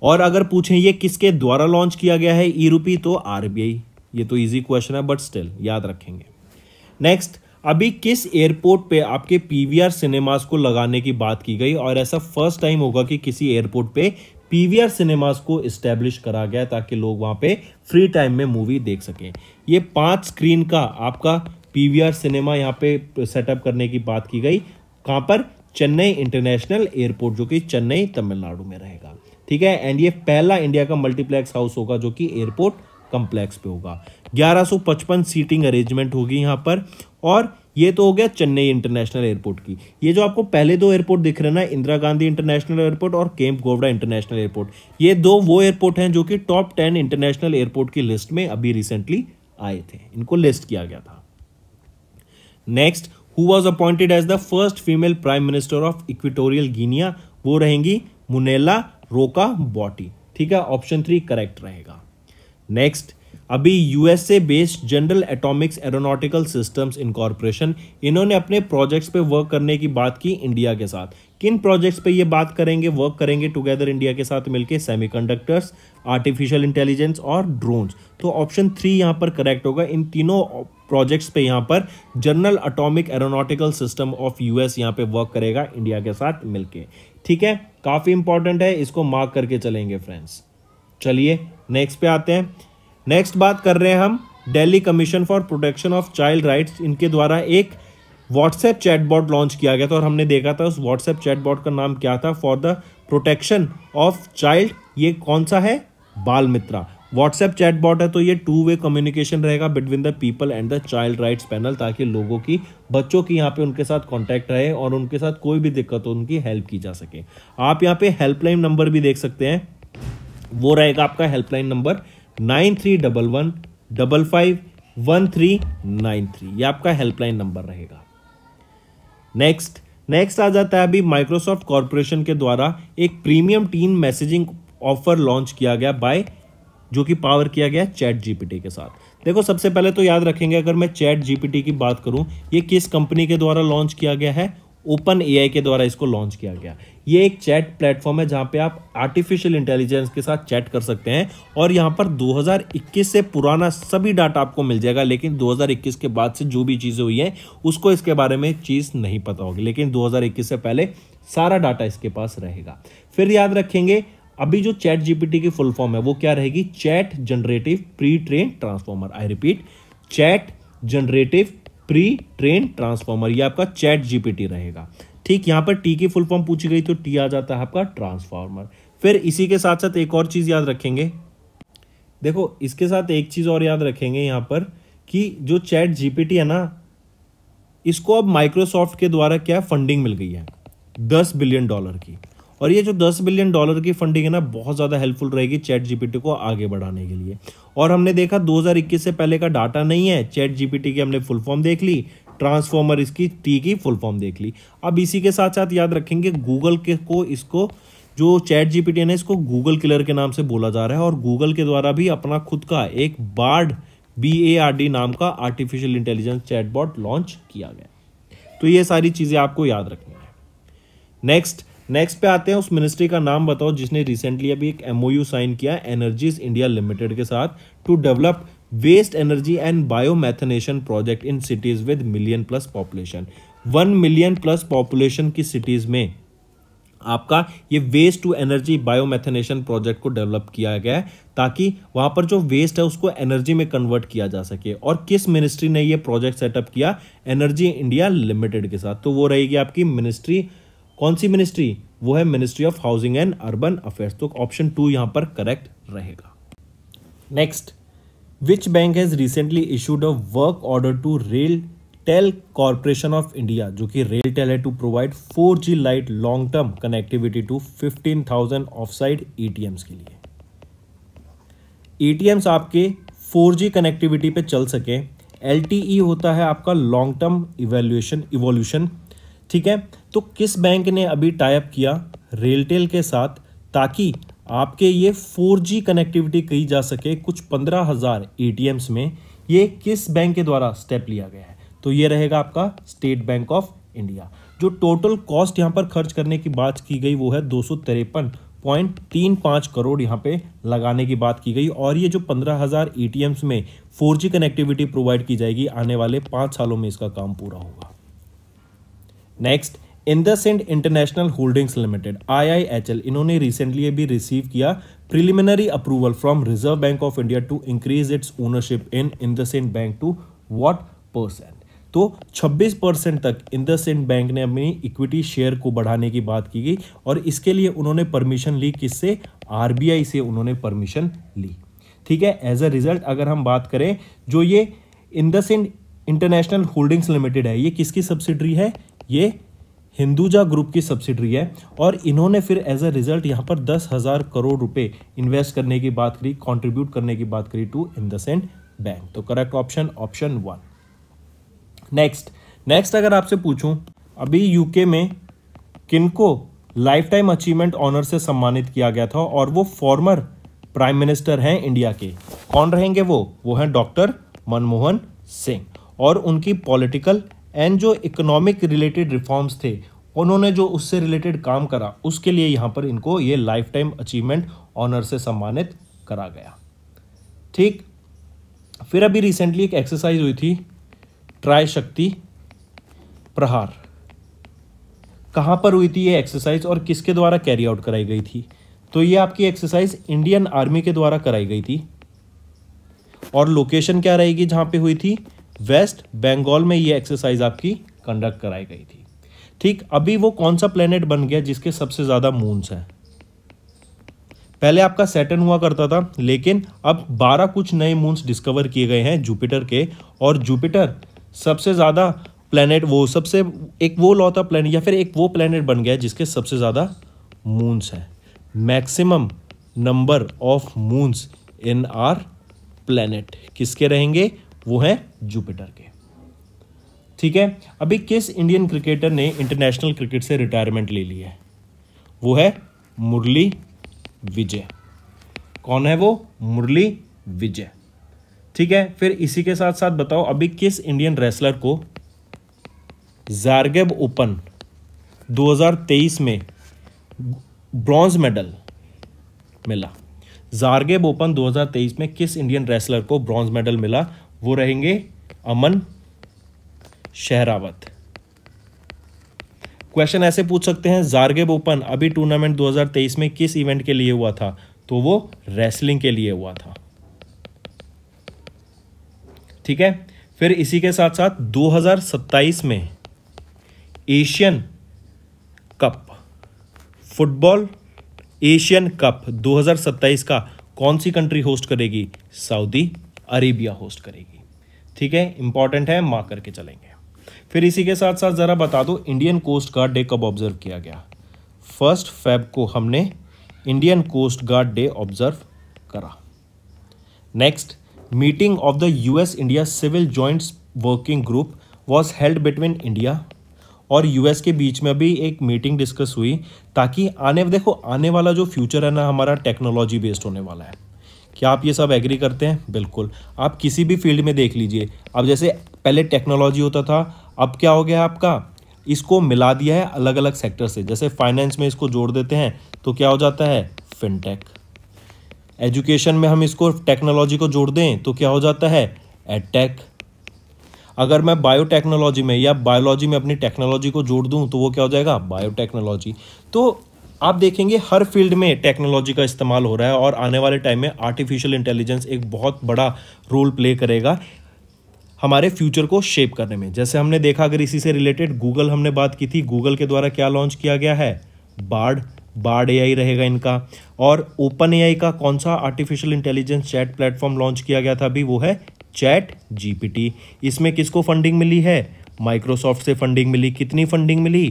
Speaker 1: और अगर पूछें ये किसके द्वारा लॉन्च किया गया है ई रूपी तो आरबीआई ये तो इजी क्वेश्चन है बट स्टिल याद रखेंगे नेक्स्ट अभी किस एयरपोर्ट पे आपके पीवीआर सिनेमास को लगाने की बात की गई और ऐसा फर्स्ट टाइम होगा कि किसी एयरपोर्ट पे पीवीआर सिनेमास को इस्टेब्लिश करा गया ताकि लोग वहाँ पे फ्री टाइम में मूवी देख सकें ये पांच स्क्रीन का आपका पीवीआर सिनेमा यहाँ पे सेटअप करने की बात की गई कहाँ पर चेन्नई इंटरनेशनल एयरपोर्ट जो कि चेन्नई तमिलनाडु में रहेगा ठीक है एंड ये पहला इंडिया का मल्टीप्लेक्स हाउस होगा जो कि एयरपोर्ट कम्प्लेक्स पे होगा 1155 सीटिंग अरेंजमेंट होगी यहाँ पर और ये तो हो गया चेन्नई इंटरनेशनल एयरपोर्ट की ये जो आपको पहले दो एयरपोर्ट दिख रहे हैं ना इंदिरा गांधी इंटरनेशनल एयरपोर्ट और केम्प गोवड़ा इंटरनेशनल एयरपोर्ट ये दो वो एयरपोर्ट हैं जो कि टॉप टेन इंटरनेशनल एयरपोर्ट की लिस्ट में अभी रिसेंटली आए थे इनको लिस्ट किया गया था next who was appointed as the first female prime minister of Equatorial Guinea वो रहेंगी मुनेला रोका बॉटी ठीक है ऑप्शन थ्री करेक्ट रहेगा नेक्स्ट अभी USA based General Atomics Aeronautical Systems incorporation इन्होंने अपने प्रोजेक्ट्स पे वर्क करने की बात की इंडिया के साथ किन प्रोजेक्ट्स पे ये बात करेंगे वर्क करेंगे टुगेदर इंडिया के साथ मिलके सेमीकंडक्टर्स आर्टिफिशियल इंटेलिजेंस और ड्रोन्स तो ऑप्शन थ्री यहाँ पर करेक्ट होगा इन तीनों प्रोजेक्ट्स पे यहाँ पर General Atomic Aeronautical System of US यहाँ पे वर्क करेगा इंडिया के साथ मिलकर ठीक है काफ़ी इंपॉर्टेंट है इसको मार्क करके चलेंगे फ्रेंड्स चलिए नेक्स्ट पे आते हैं नेक्स्ट बात कर रहे हैं हम Delhi commission for protection of child rights इनके द्वारा एक व्हाट्सएप चैटबॉट लॉन्च किया गया था और हमने देखा था उस व्हाट्सएप चैटबॉट का नाम क्या था for the protection of child ये कौन सा है बाल मित्रा व्हाट्सएप चैटबॉट है तो ये टू वे कम्युनिकेशन रहेगा between the people and the child rights panel ताकि लोगों की बच्चों की यहाँ पे उनके साथ कांटेक्ट रहे और उनके साथ कोई भी दिक्कत हो उनकी हेल्प की जा सके आप यहाँ पे हेल्पलाइन नंबर भी देख सकते हैं वो रहेगा आपका helpline number nine three double one double five one three nine three ये आपका हेल्पलाइन नंबर रहेगा नेक्स्ट नेक्स्ट आ जाता है अभी माइक्रोसॉफ्ट कॉरपोरेशन के द्वारा एक premium team messaging offer launch किया गया बाय जो कि पावर किया गया है चैट जीपीटी के साथ देखो सबसे पहले तो याद रखेंगे अगर मैं चैट जीपीटी की बात करूं ये किस कंपनी के द्वारा लॉन्च किया गया है ओपन एआई के द्वारा इसको लॉन्च किया गया ये एक चैट प्लेटफॉर्म है जहां पे आप आर्टिफिशियल इंटेलिजेंस के साथ चैट कर सकते हैं और यहां पर 2021 से पुराना सभी डाटा आपको मिल जाएगा लेकिन 2021 के बाद से जो भी चीज़ें हुई हैं उसको इसके बारे में चीज़ नहीं पता होगी लेकिन 2021 से पहले सारा डाटा इसके पास रहेगा फिर याद रखेंगे अभी जो चैट जीपीटी की फुल फॉर्म है वो क्या रहेगी chat generative pre train transformer I repeat chat generative pre train transformer ये आपका चैट जीपीटी रहेगा ठीक यहां पर टी की फुल फॉर्म पूछी गई तो टी आ जाता है आपका ट्रांसफॉर्मर फिर इसी के साथ साथ एक और चीज़ याद रखेंगे देखो इसके साथ एक चीज़ और याद रखेंगे यहां पर कि जो चैट जीपीटी है ना इसको अब माइक्रोसॉफ्ट के द्वारा क्या फंडिंग मिल गई है दस बिलियन डॉलर की और ये जो दस बिलियन डॉलर की फंडिंग है ना बहुत ज़्यादा हेल्पफुल रहेगी चैट जीपीटी को आगे बढ़ाने के लिए और हमने देखा 2021 से पहले का डाटा नहीं है चैट जीपीटी की हमने फुल फॉर्म देख ली ट्रांसफॉर्मर इसकी टी की फुल फॉर्म देख ली अब इसी के साथ साथ याद रखेंगे गूगल के को इसको जो चैट जीपीटी है इसको गूगल किलर के नाम से बोला जा रहा है और गूगल के द्वारा भी अपना खुद का एक Bard B A R D नाम का आर्टिफिशियल इंटेलिजेंस चैटबॉट लॉन्च किया गया तो ये सारी चीज़ें आपको याद रखनी है नेक्स्ट नेक्स्ट पे आते हैं उस मिनिस्ट्री का नाम बताओ जिसने रिसेंटली अभी एक एमओयू साइन किया एनर्जीज इंडिया लिमिटेड के साथ to develop waste energy and biomethanation project in cities with million plus population one million plus population की सिटीज में आपका ये waste to energy biomethanation project को डेवलप किया गया है ताकि वहां पर जो वेस्ट है उसको एनर्जी में कन्वर्ट किया जा सके और किस मिनिस्ट्री ने ये प्रोजेक्ट सेटअप किया एनर्जी इंडिया लिमिटेड के साथ तो वो रहेगी आपकी मिनिस्ट्री कौन सी मिनिस्ट्री वो है ministry of housing and urban affairs तो ऑप्शन टू यहां पर करेक्ट रहेगा next which bank has recently issued a work order to RailTel corporation of India जो कि रेल टेल है to provide four G light long term connectivity to fifteen thousand off site A T Ms के लिए A T Ms आपके four G connectivity पर चल सकें L T E e होता है आपका लॉन्ग टर्म इवेल्यूशन इवोल्यूशन ठीक है तो किस बैंक ने अभी टाइप किया रेलटेल के साथ ताकि आपके ये 4G कनेक्टिविटी कही जा सके कुछ पंद्रह हज़ार ए में ये किस बैंक के द्वारा स्टेप लिया गया है तो ये रहेगा आपका स्टेट बैंक ऑफ इंडिया जो टोटल कॉस्ट यहाँ पर खर्च करने की बात की गई वो है दो पॉइंट तीन पाँच करोड़ यहाँ पे लगाने की बात की गई और ये जो पंद्रह हज़ार ए में 4G कनेक्टिविटी प्रोवाइड की जाएगी आने वाले पाँच सालों में इसका काम पूरा होगा next Ind international holdings limited IIHL इन्होंने रिसेंटली अभी रिसीव किया preliminary approval from Reserve Bank of India to increase its ownership in Ind bank to what percent तो 26 परसेंट तक इंड बैंक ने अपनी इक्विटी शेयर को बढ़ाने की बात की गई और इसके लिए उन्होंने परमिशन ली किससे आरबीआई से उन्होंने परमिशन ली ठीक है एज अ रिजल्ट अगर हम बात करें जो ये इंड इंटरनेशनल होल्डिंग्स लिमिटेड है ये किसकी सब्सिडरी है ये हिंदुजा ग्रुप की सब्सिडरी है और इन्होंने फिर एज अ रिजल्ट यहाँ पर दस हज़ार करोड़ रुपए इन्वेस्ट करने की बात करी कंट्रीब्यूट करने की बात करी टू देंट बैंक तो correct option option one next next अगर आपसे पूछूं अभी यूके में किनको लाइफ टाइम अचीवमेंट ऑनर से सम्मानित किया गया था और वो फॉर्मर प्राइम मिनिस्टर हैं इंडिया के कौन रहेंगे वो वो हैं डॉक्टर मनमोहन सिंह और उनकी पॉलिटिकल एंड जो इकोनॉमिक रिलेटेड रिफॉर्म्स थे उन्होंने जो उससे रिलेटेड काम करा उसके लिए यहाँ पर इनको ये लाइफ टाइम अचीवमेंट ऑनर से सम्मानित करा गया ठीक फिर अभी रिसेंटली एक एक्सरसाइज हुई थी ट्राय शक्ति प्रहार कहाँ पर हुई थी ये एक्सरसाइज और किसके द्वारा कैरी आउट कराई गई थी तो ये आपकी एक्सरसाइज इंडियन आर्मी के द्वारा कराई गई थी और लोकेशन क्या रहेगी जहाँ पे हुई थी वेस्ट बंगाल में ये एक्सरसाइज आपकी कंडक्ट कराई गई थी ठीक अभी वो कौन सा प्लेनेट बन गया जिसके सबसे ज़्यादा मून्स हैं पहले आपका सेटन हुआ करता था लेकिन अब 12 कुछ नए मून्स डिस्कवर किए गए हैं जुपिटर के और जुपिटर सबसे ज़्यादा प्लेनेट वो सबसे एक वो लौता प्लेनेट या फिर एक वो प्लेनेट बन गया जिसके सबसे ज़्यादा मून्स हैं maximum number of moons in our planet किसके रहेंगे वो है जुपिटर के ठीक है अभी किस इंडियन क्रिकेटर ने इंटरनेशनल क्रिकेट से रिटायरमेंट ले ली है वो है मुरली विजय कौन है वो मुरली विजय ठीक है फिर इसी के साथ साथ बताओ अभी किस इंडियन रेसलर को जारगेब ओपन 2023 में ब्रॉन्ज मेडल मिला जारगेब ओपन 2023 में किस इंडियन रेसलर को ब्रॉन्ज मेडल मिला वो रहेंगे अमन शहरावत क्वेश्चन ऐसे पूछ सकते हैं जारगेब ओपन अभी टूर्नामेंट 2023 में किस इवेंट के लिए हुआ था तो वो रेसलिंग के लिए हुआ था ठीक है फिर इसी के साथ साथ 2027 में Asian cup football Asian cup 2027 का कौन सी कंट्री होस्ट करेगी सऊदी अरेबिया होस्ट करेगी ठीक है इंपॉर्टेंट है माँ करके चलेंगे फिर इसी के साथ साथ ज़रा बता दो इंडियन कोस्ट गार्ड डे कब ऑब्जर्व किया गया फर्स्ट फेब को हमने Indian coast guard day observe करा next meeting of the US India civil joints working group was held between India और यूएस के बीच में भी एक मीटिंग डिस्कस हुई ताकि आने देखो आने वाला जो फ्यूचर है ना हमारा टेक्नोलॉजी बेस्ड होने वाला है क्या आप ये सब एग्री करते हैं बिल्कुल आप किसी भी फील्ड में देख लीजिए अब जैसे पहले टेक्नोलॉजी होता था अब क्या हो गया आपका इसको मिला दिया है अलग अलग सेक्टर से जैसे फाइनेंस में इसको जोड़ देते हैं तो क्या हो जाता है फिनटेक एजुकेशन में हम इसको टेक्नोलॉजी को जोड़ दें तो क्या हो जाता है एटेक अगर मैं बायोटेक्नोलॉजी में या बायोलॉजी में अपनी टेक्नोलॉजी को जोड़ दूं तो वो क्या हो जाएगा बायोटेक्नोलॉजी तो आप देखेंगे हर फील्ड में टेक्नोलॉजी का इस्तेमाल हो रहा है और आने वाले टाइम में आर्टिफिशियल इंटेलिजेंस एक बहुत बड़ा रोल प्ले करेगा हमारे फ्यूचर को शेप करने में जैसे हमने देखा अगर इसी से रिलेटेड गूगल हमने बात की थी गूगल के द्वारा क्या लॉन्च किया गया है बार्ड बार्ड ए रहेगा इनका और ओपन ए का कौन सा artificial intelligence chat platform launch किया गया था अभी वो है चैट जी इसमें किसको फंडिंग मिली है माइक्रोसॉफ्ट से फंडिंग मिली कितनी फंडिंग मिली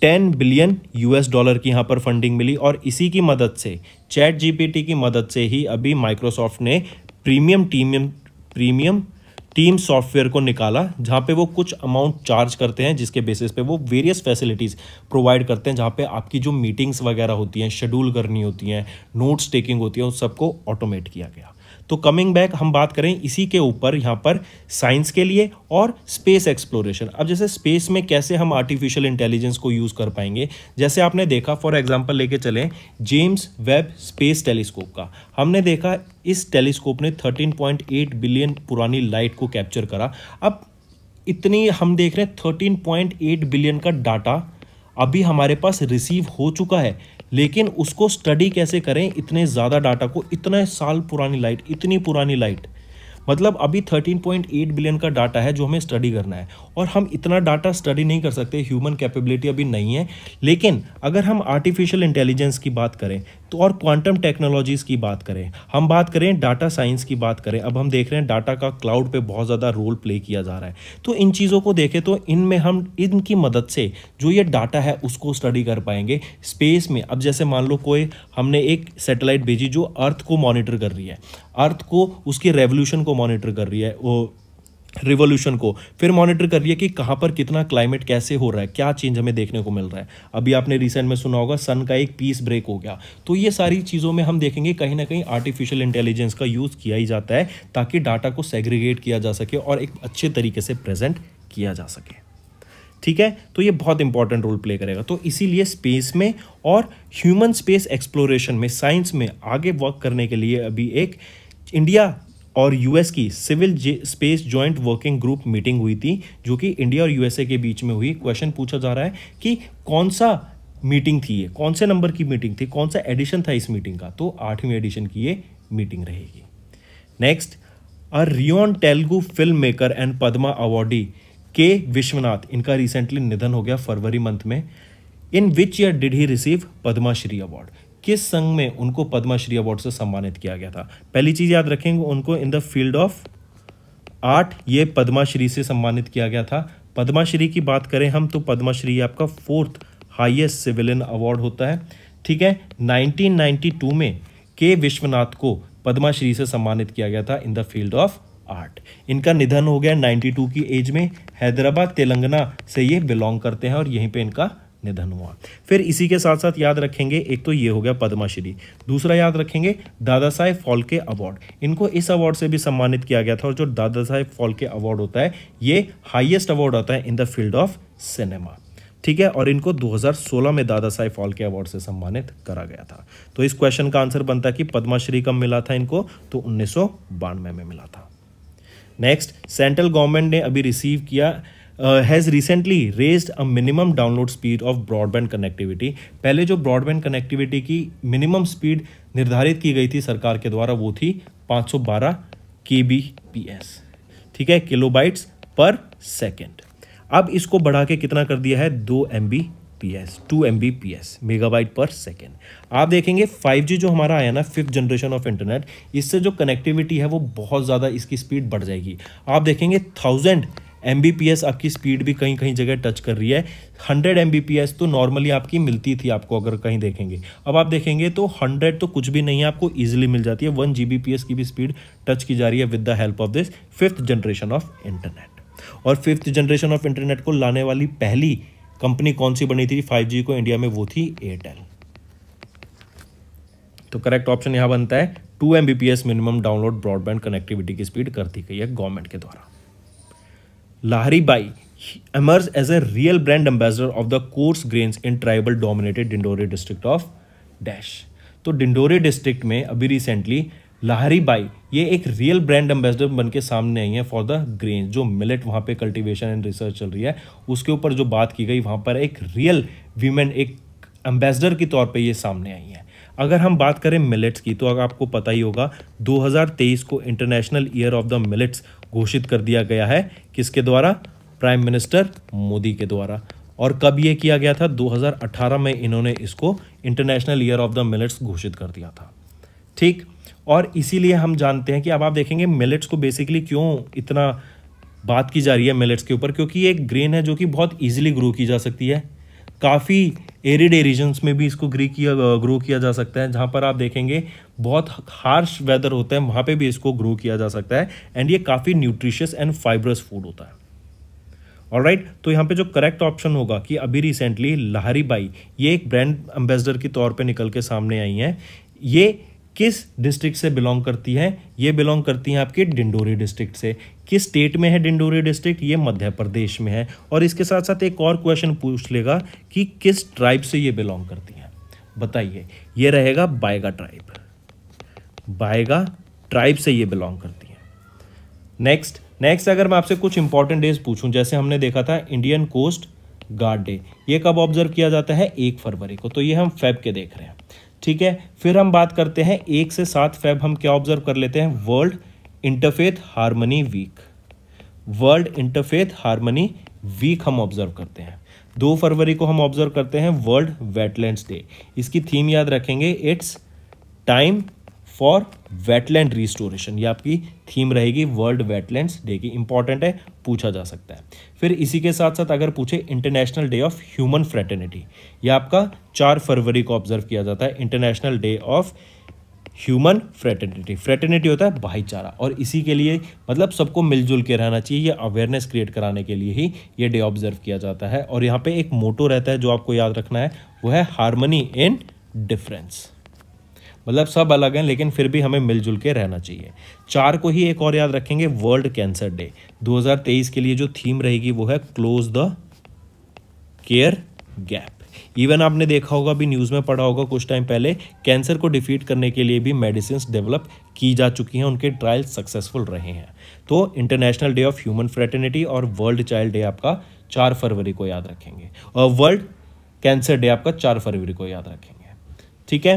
Speaker 1: टेन बिलियन यूएस डॉलर की यहाँ पर फंडिंग मिली और इसी की मदद से चैट जीपीटी की मदद से ही अभी माइक्रोसॉफ्ट ने प्रीमियम टीमियम प्रीमियम टीम सॉफ्टवेयर को निकाला जहाँ पे वो कुछ अमाउंट चार्ज करते हैं जिसके बेसिस पे वो वेरियस फैसिलिटीज़ प्रोवाइड करते हैं जहाँ पे आपकी जो मीटिंग्स वगैरह होती हैं शेड्यूल करनी होती हैं नोट्स टेकिंग होती है उन सबको ऑटोमेट किया गया तो कमिंग बैक हम बात करें इसी के ऊपर यहाँ पर साइंस के लिए और स्पेस एक्सप्लोरेशन अब जैसे स्पेस में कैसे हम आर्टिफिशियल इंटेलिजेंस को यूज़ कर पाएंगे जैसे आपने देखा फॉर एग्जाम्पल लेके चलें जेम्स वेब स्पेस टेलीस्कोप का हमने देखा इस टेलीस्कोप ने 13.8 बिलियन पुरानी लाइट को कैप्चर करा अब इतनी हम देख रहे हैं एट बिलियन का डाटा अभी हमारे पास रिसीव हो चुका है लेकिन उसको स्टडी कैसे करें इतने ज़्यादा डाटा को इतने साल पुरानी लाइट इतनी पुरानी लाइट मतलब अभी 13.8 बिलियन का डाटा है जो हमें स्टडी करना है और हम इतना डाटा स्टडी नहीं कर सकते ह्यूमन कैपेबिलिटी अभी नहीं है लेकिन अगर हम आर्टिफिशियल इंटेलिजेंस की बात करें तो और क्वांटम टेक्नोलॉजीज़ की बात करें हम बात करें डाटा साइंस की बात करें अब हम देख रहे हैं डाटा का क्लाउड पे बहुत ज़्यादा रोल प्ले किया जा रहा है तो इन चीज़ों को देखें तो इनमें हम इनकी मदद से जो ये डाटा है उसको स्टडी कर पाएंगे स्पेस में अब जैसे मान लो कोई हमने एक सेटेलाइट भेजी जो अर्थ को मॉनिटर कर रही है अर्थ को उसके रेवोल्यूशन को मॉनिटर कर रही है वो रिवोल्यूशन को फिर मॉनिटर कर रही है कि कहाँ पर कितना क्लाइमेट कैसे हो रहा है क्या चेंज हमें देखने को मिल रहा है अभी आपने रिसेंट में सुना होगा सन का एक पीस ब्रेक हो गया तो ये सारी चीज़ों में हम देखेंगे कहीं ना कहीं आर्टिफिशियल इंटेलिजेंस का यूज़ किया ही जाता है ताकि डाटा को सेग्रीगेट किया जा सके और एक अच्छे तरीके से प्रेजेंट किया जा सके ठीक है तो ये बहुत इंपॉर्टेंट रोल प्ले करेगा तो इसीलिए स्पेस में और ह्यूमन स्पेस एक्सप्लोरेशन में साइंस में आगे वर्क करने के लिए अभी एक इंडिया और यूएस की civil space joint working group meeting हुई थी जो कि इंडिया और यूएसए के बीच में हुई क्वेश्चन पूछा जा रहा है कि कौन सा मीटिंग थी ये कौन से नंबर की मीटिंग थी कौन सा एडिशन था इस मीटिंग का तो आठवीं एडिशन की ये मीटिंग रहेगी next a renowned Telugu film maker and Padma awardee K Vishwanath इनका रिसेंटली निधन हो गया फरवरी मंथ में in which year did he receive Padma Shri award किस संघ में उनको पद्मश्री अवार्ड से सम्मानित किया गया था पहली चीज याद रखेंगे उनको in the field of art ये पद्माश्री से सम्मानित किया गया था पद्माश्री की बात करें हम तो पद्माश्री आपका फोर्थ हाईएस्ट सिविलियन अवार्ड होता है ठीक है 1992 में के विश्वनाथ को पद्माश्री से सम्मानित किया गया था in the field of art इनका निधन हो गया 92 की एज में हैदराबाद तेलंगाना से ये बिलोंग करते हैं और यहीं पे इनका निधन हुआ फिर इसी के साथ साथ याद रखेंगे एक तो ये हो गया पद्माश्री दूसरा याद रखेंगे दादा साहेब फॉल्के अवार्ड इनको इस अवार्ड से भी सम्मानित किया गया था और जो दादा साहेब फॉल्के अवार्ड होता है ये हाइएस्ट अवार्ड होता है in the field of cinema ठीक है और इनको 2016 में दादा साहेब फॉल्के अवार्ड से सम्मानित करा गया था तो इस क्वेश्चन का आंसर बनता कि पद्माश्री कब मिला था इनको तो उन्नीस में मिला था नेक्स्ट सेंट्रल गवर्नमेंट ने अभी रिसीव किया has recently raised a minimum download speed of broadband connectivity पहले जो ब्रॉडबैंड कनेक्टिविटी की मिनिमम स्पीड निर्धारित की गई थी सरकार के द्वारा वो थी 512 सौ ठीक है किलोबाइट्स पर सेकेंड अब इसको बढ़ा के कितना कर दिया है दो M B P S two M B P S megabyte per second आप देखेंगे फाइव जी जो हमारा आया ना फिफ्थ जनरेशन ऑफ इंटरनेट इससे जो कनेक्टिविटी है वो बहुत ज़्यादा इसकी स्पीड बढ़ जाएगी आप देखेंगे थाउजेंड एम आपकी स्पीड भी कहीं कहीं जगह टच कर रही है हंड्रेड एम तो नॉर्मली आपकी मिलती थी आपको अगर कहीं देखेंगे अब आप देखेंगे तो हंड्रेड तो कुछ भी नहीं है आपको ईजिली मिल जाती है वन जी की भी स्पीड टच की जा रही है with the help of this fifth generation of internet और फिफ्थ जनरेशन ऑफ इंटरनेट को लाने वाली पहली कंपनी कौन सी बनी थी फाइव को इंडिया में वो थी एयरटेल तो करेक्ट ऑप्शन यहाँ बनता है two M minimum download broadband connectivity की स्पीड कर दी गई है गवर्नमेंट के द्वारा Lahari Bai emerges as a real brand ambassador of the coarse grains in tribal dominated Dindori district of dash तो डिंडोरे डिस्ट्रिक्ट में अभी रिसेंटली लाहरी बाई ये एक रियल ब्रांड एम्बेसडर बन के सामने आई है फॉर द ग्रेन जो मिलेट वहाँ पे कल्टिवेशन एंड रिसर्च चल रही है उसके ऊपर जो बात की गई वहाँ पर एक रियल वीमेन एक एम्बेसडर के तौर पे ये सामने आई है अगर हम बात करें मिलेट्स की तो अगर आपको पता ही होगा 2023 को international year of the millets घोषित कर दिया गया है किसके द्वारा प्राइम मिनिस्टर मोदी के द्वारा और कब ये किया गया था 2018 में इन्होंने इसको international year of the millets घोषित कर दिया था ठीक और इसीलिए हम जानते हैं कि अब आप देखेंगे मिलेट्स को बेसिकली क्यों इतना बात की जा रही है मिलेट्स के ऊपर क्योंकि ये एक ग्रेन है जो कि बहुत ईजिली ग्रो की जा सकती है काफ़ी एरिड एरिजन्स में भी इसको ग्री किया ग्रो किया जा सकता है जहाँ पर आप देखेंगे बहुत हार्श वेदर होता है वहाँ पे भी इसको ग्रो किया जा सकता है एंड ये काफ़ी न्यूट्रिशियस एंड फाइबरस फूड होता है और राइट right, तो यहाँ पे जो करेक्ट ऑप्शन होगा कि अभी रिसेंटली लाहरी बाई ये एक ब्रांड एम्बेसडर के तौर पर निकल के सामने आई हैं ये किस डिस्ट्रिक्ट से बिलोंग करती है ये बिलोंग करती है आपके डिंडोरी डिस्ट्रिक्ट से किस स्टेट में है डिंडोरी डिस्ट्रिक्ट ये मध्य प्रदेश में है और इसके साथ साथ एक और क्वेश्चन पूछ लेगा कि किस ट्राइब से ये बिलोंग करती है बताइए ये रहेगा बायगा ट्राइब बायगा ट्राइब से ये बिलोंग करती है नेक्स्ट नेक्स्ट अगर मैं आपसे कुछ इंपॉर्टेंट डेज पूछूं जैसे हमने देखा था इंडियन कोस्ट गार्ड डे ये कब ऑब्जर्व किया जाता है एक फरवरी को तो ये हम फेब के देख रहे हैं ठीक है फिर हम बात करते हैं एक से सात फेब हम क्या ऑब्जर्व कर लेते हैं world interfaith harmony week world interfaith harmony week हम ऑब्जर्व करते हैं दो फरवरी को हम ऑब्जर्व करते हैं वर्ल्ड वेटलैंड्स डे इसकी थीम याद रखेंगे it's time for wetland restoration ये आपकी थीम रहेगी वर्ल्ड वेटलैंड्स डे की इंपॉर्टेंट है पूछा जा सकता है फिर इसी के साथ साथ अगर पूछे international day of human fraternity यह आपका चार फरवरी को ऑब्जर्व किया जाता है international day of human fraternity fraternity होता है भाईचारा और इसी के लिए मतलब सबको मिलजुल के रहना चाहिए ये अवेयरनेस क्रिएट कराने के लिए ही ये डे ऑब्जर्व किया जाता है और यहाँ पे एक मोटो रहता है जो आपको याद रखना है वो है हारमोनी इन डिफरेंस मतलब सब अलग हैं लेकिन फिर भी हमें मिलजुल के रहना चाहिए चार को ही एक और याद रखेंगे वर्ल्ड कैंसर डे 2023 के लिए जो थीम रहेगी वो है close the care gap even आपने देखा होगा अभी न्यूज़ में पढ़ा होगा कुछ टाइम पहले कैंसर को डिफीट करने के लिए भी मेडिसिन डेवलप की जा चुकी हैं उनके ट्रायल सक्सेसफुल रहे हैं तो international day of human fraternity और वर्ल्ड चाइल्ड डे आपका चार फरवरी को याद रखेंगे और वर्ल्ड कैंसर डे आपका चार फरवरी को याद रखेंगे ठीक है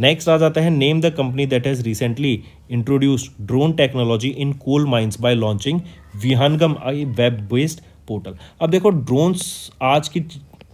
Speaker 1: नेक्स्ट आ जाता है name the company that has recently introduced drone technology in coal mines by launching Vihangam I web based portal अब देखो ड्रोन्स आज की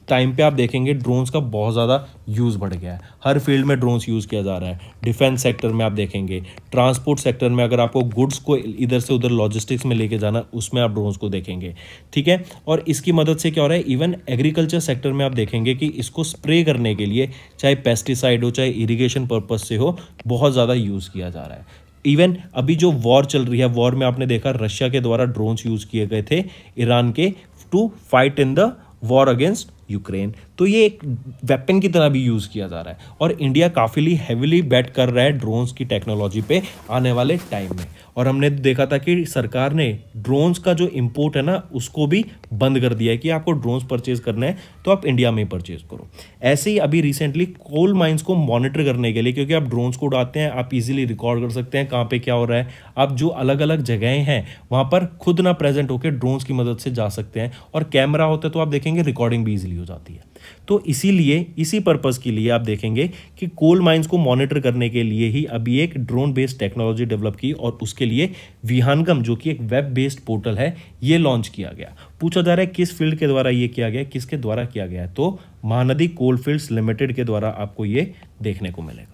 Speaker 1: टाइम पे आप देखेंगे ड्रोन्स का बहुत ज़्यादा यूज़ बढ़ गया है हर फील्ड में ड्रोन्स यूज़ किया जा रहा है डिफेंस सेक्टर में आप देखेंगे ट्रांसपोर्ट सेक्टर में अगर आपको गुड्स को इधर से उधर लॉजिस्टिक्स में लेके जाना उसमें आप ड्रोन्स को देखेंगे ठीक है और इसकी मदद से क्या हो रहा है इवन एग्रीकल्चर सेक्टर में आप देखेंगे कि इसको स्प्रे करने के लिए चाहे पेस्टिसाइड हो चाहे इरीगेशन पर्पज़ से हो बहुत ज़्यादा यूज़ किया जा रहा है इवन अभी जो वॉर चल रही है वॉर में आपने देखा रशिया के द्वारा ड्रोन्स यूज़ किए गए थे ईरान के to fight in the war against Ukraine तो ये एक वेपन की तरह भी यूज़ किया जा रहा है और इंडिया काफ़ी हैविली बैट कर रहा है ड्रोन्स की टेक्नोलॉजी पे आने वाले टाइम में और हमने देखा था कि सरकार ने ड्रोन्स का जो इम्पोर्ट है ना उसको भी बंद कर दिया है कि आपको ड्रोन्स परचेज करना है तो आप इंडिया में ही परचेज करो ऐसे ही अभी रिसेंटली कोल माइंस को मॉनिटर करने के लिए क्योंकि आप ड्रोन्स को उड़ाते हैं आप इजीली रिकॉर्ड कर सकते हैं कहाँ पे क्या हो रहा है आप जो अलग अलग जगहें हैं वहाँ पर खुद ना प्रेजेंट होकर ड्रोन्स की मदद से जा सकते हैं और कैमरा होता है तो आप देखेंगे रिकॉर्डिंग भी ईजिली हो जाती है तो इसीलिए इसी पर्पज़ के लिए आप देखेंगे कि कोल माइंस को मॉनिटर करने के लिए ही अभी एक ड्रोन बेस्ड टेक्नोलॉजी डेवलप की और उसके लिए विहानगम जो कि एक वेब बेस्ड पोर्टल है ये लॉन्च किया गया पूछा जा रहा है किस फील्ड के द्वारा ये किया गया किसके द्वारा किया गया तो महानदी कोल फील्ड्स लिमिटेड के द्वारा आपको ये देखने को मिलेगा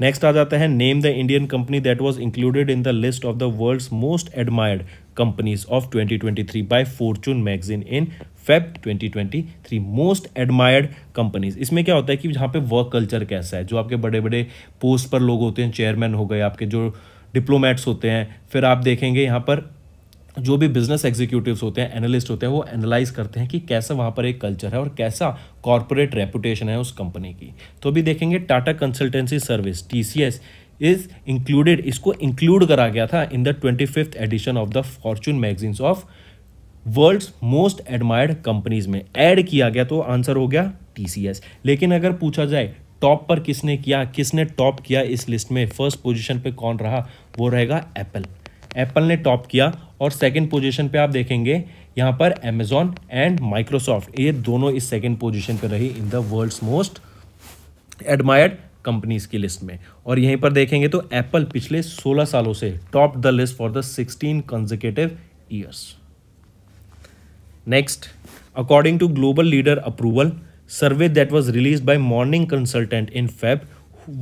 Speaker 1: नेक्स्ट आ जाता है name the Indian company that was included in the list of the world's most admired companies of 2023 by fortune magazine in Feb 2023 most admired companies इसमें क्या होता है कि जहाँ पे वर्क कल्चर कैसा है जो आपके बड़े बड़े पोस्ट पर लोग होते हैं चेयरमैन हो गए आपके जो diplomats होते हैं फिर आप देखेंगे यहाँ पर जो भी बिजनेस एग्जीक्यूटिव्स होते हैं एनालिस्ट होते हैं वो एनालाइज करते हैं कि कैसा वहाँ पर एक कल्चर है और कैसा कॉरपोरेट रेपुटेशन है उस कंपनी की तो अभी देखेंगे Tata consultancy service TCS is included इसको इंक्लूड करा गया था in the twenty fifth edition of the fortune magazines of world most admired companies में एड किया गया तो आंसर हो गया टीसीएस लेकिन अगर पूछा जाए टॉप पर किसने किया किसने टॉप किया इस लिस्ट में फर्स्ट पोजिशन पर कौन रहा वो रहेगा एप्पल एप्पल ने टॉप किया और सेकेंड पोजिशन पर आप देखेंगे यहाँ पर एमेजोन एंड माइक्रोसॉफ्ट ये दोनों इस सेकेंड पोजिशन पर रही in the world's most admired companies की लिस्ट में और यहीं पर देखेंगे तो एप्पल पिछले 16 सालों से top the list for the 16 consecutive years next according to global leader approval survey that was released by morning consultant in Feb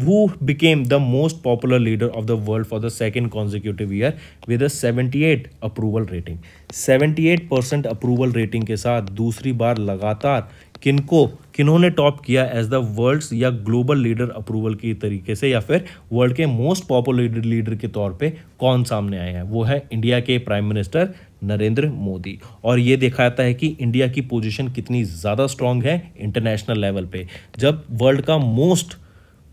Speaker 1: who became the most popular leader of the world for the second consecutive year with a 78 approval rating 78 percent approval rating के साथ दूसरी बार लगातार किनको किन्होंने top किया as the world's या global leader approval के तरीके से या फिर वर्ल्ड के मोस्ट पॉपुलर लीडर के तौर पे कौन सामने आए हैं वो है इंडिया के प्राइम मिनिस्टर नरेंद्र मोदी और ये देखा जाता है कि इंडिया की पोजीशन कितनी ज़्यादा स्ट्रांग है इंटरनेशनल लेवल पे जब वर्ल्ड का मोस्ट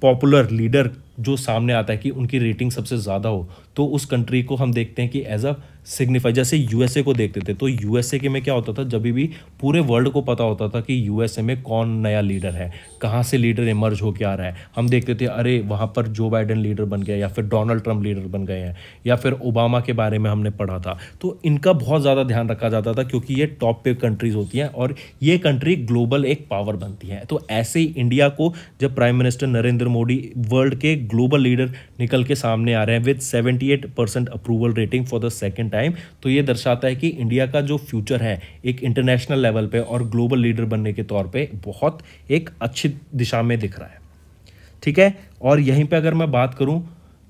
Speaker 1: पॉपुलर लीडर जो सामने आता है कि उनकी रेटिंग सबसे ज़्यादा हो तो उस कंट्री को हम देखते हैं कि एज अ सिग्निफाई जैसे यूएसए को देखते थे तो यूएसए के में क्या होता था जब भी पूरे वर्ल्ड को पता होता था कि यूएसए में कौन नया लीडर है कहाँ से लीडर इमर्ज के आ रहा है हम देखते थे अरे वहाँ पर जो बाइडन लीडर बन गया या फिर डोनाल्ड ट्रंप लीडर बन गए हैं या फिर ओबामा के बारे में हमने पढ़ा था तो इनका बहुत ज़्यादा ध्यान रखा जाता था क्योंकि ये टॉप पे कंट्रीज़ होती हैं और ये कंट्री ग्लोबल एक पावर बनती है तो ऐसे ही इंडिया को जब prime minister Narendra Modi world के ग्लोबल लीडर निकल के सामने आ रहे हैं with seventy percent approval rating for the second time तो ये दर्शाता है कि इंडिया का जो फ्यूचर है एक इंटरनेशनल लेवल पे और ग्लोबल लीडर बनने के तौर पे बहुत एक अच्छी दिशा में दिख रहा है ठीक है और यहीं पे अगर मैं बात करूँ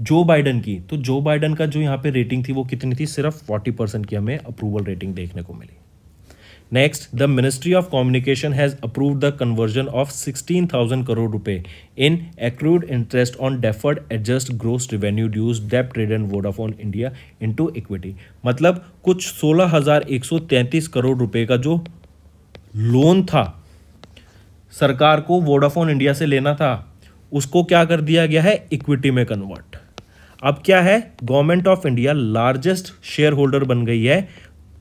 Speaker 1: जो बाइडन की तो जो बाइडन का जो यहाँ पे रेटिंग थी वो कितनी थी सिर्फ फोर्टी परसेंट की हमें अप्रूवल रेटिंग देखने को मिली next the ministry of communication has approved the conversion of 16,000 crore rupees in accrued interest on deferred adjusted gross revenue dues debt ट्रेड and Vodafone India into equity मतलब कुछ 16,133 करोड़ रुपए का जो लोन था सरकार को वोडाफोन इंडिया से लेना था उसको क्या कर दिया गया है इक्विटी में कन्वर्ट अब क्या है government of India largest share holder बन गई है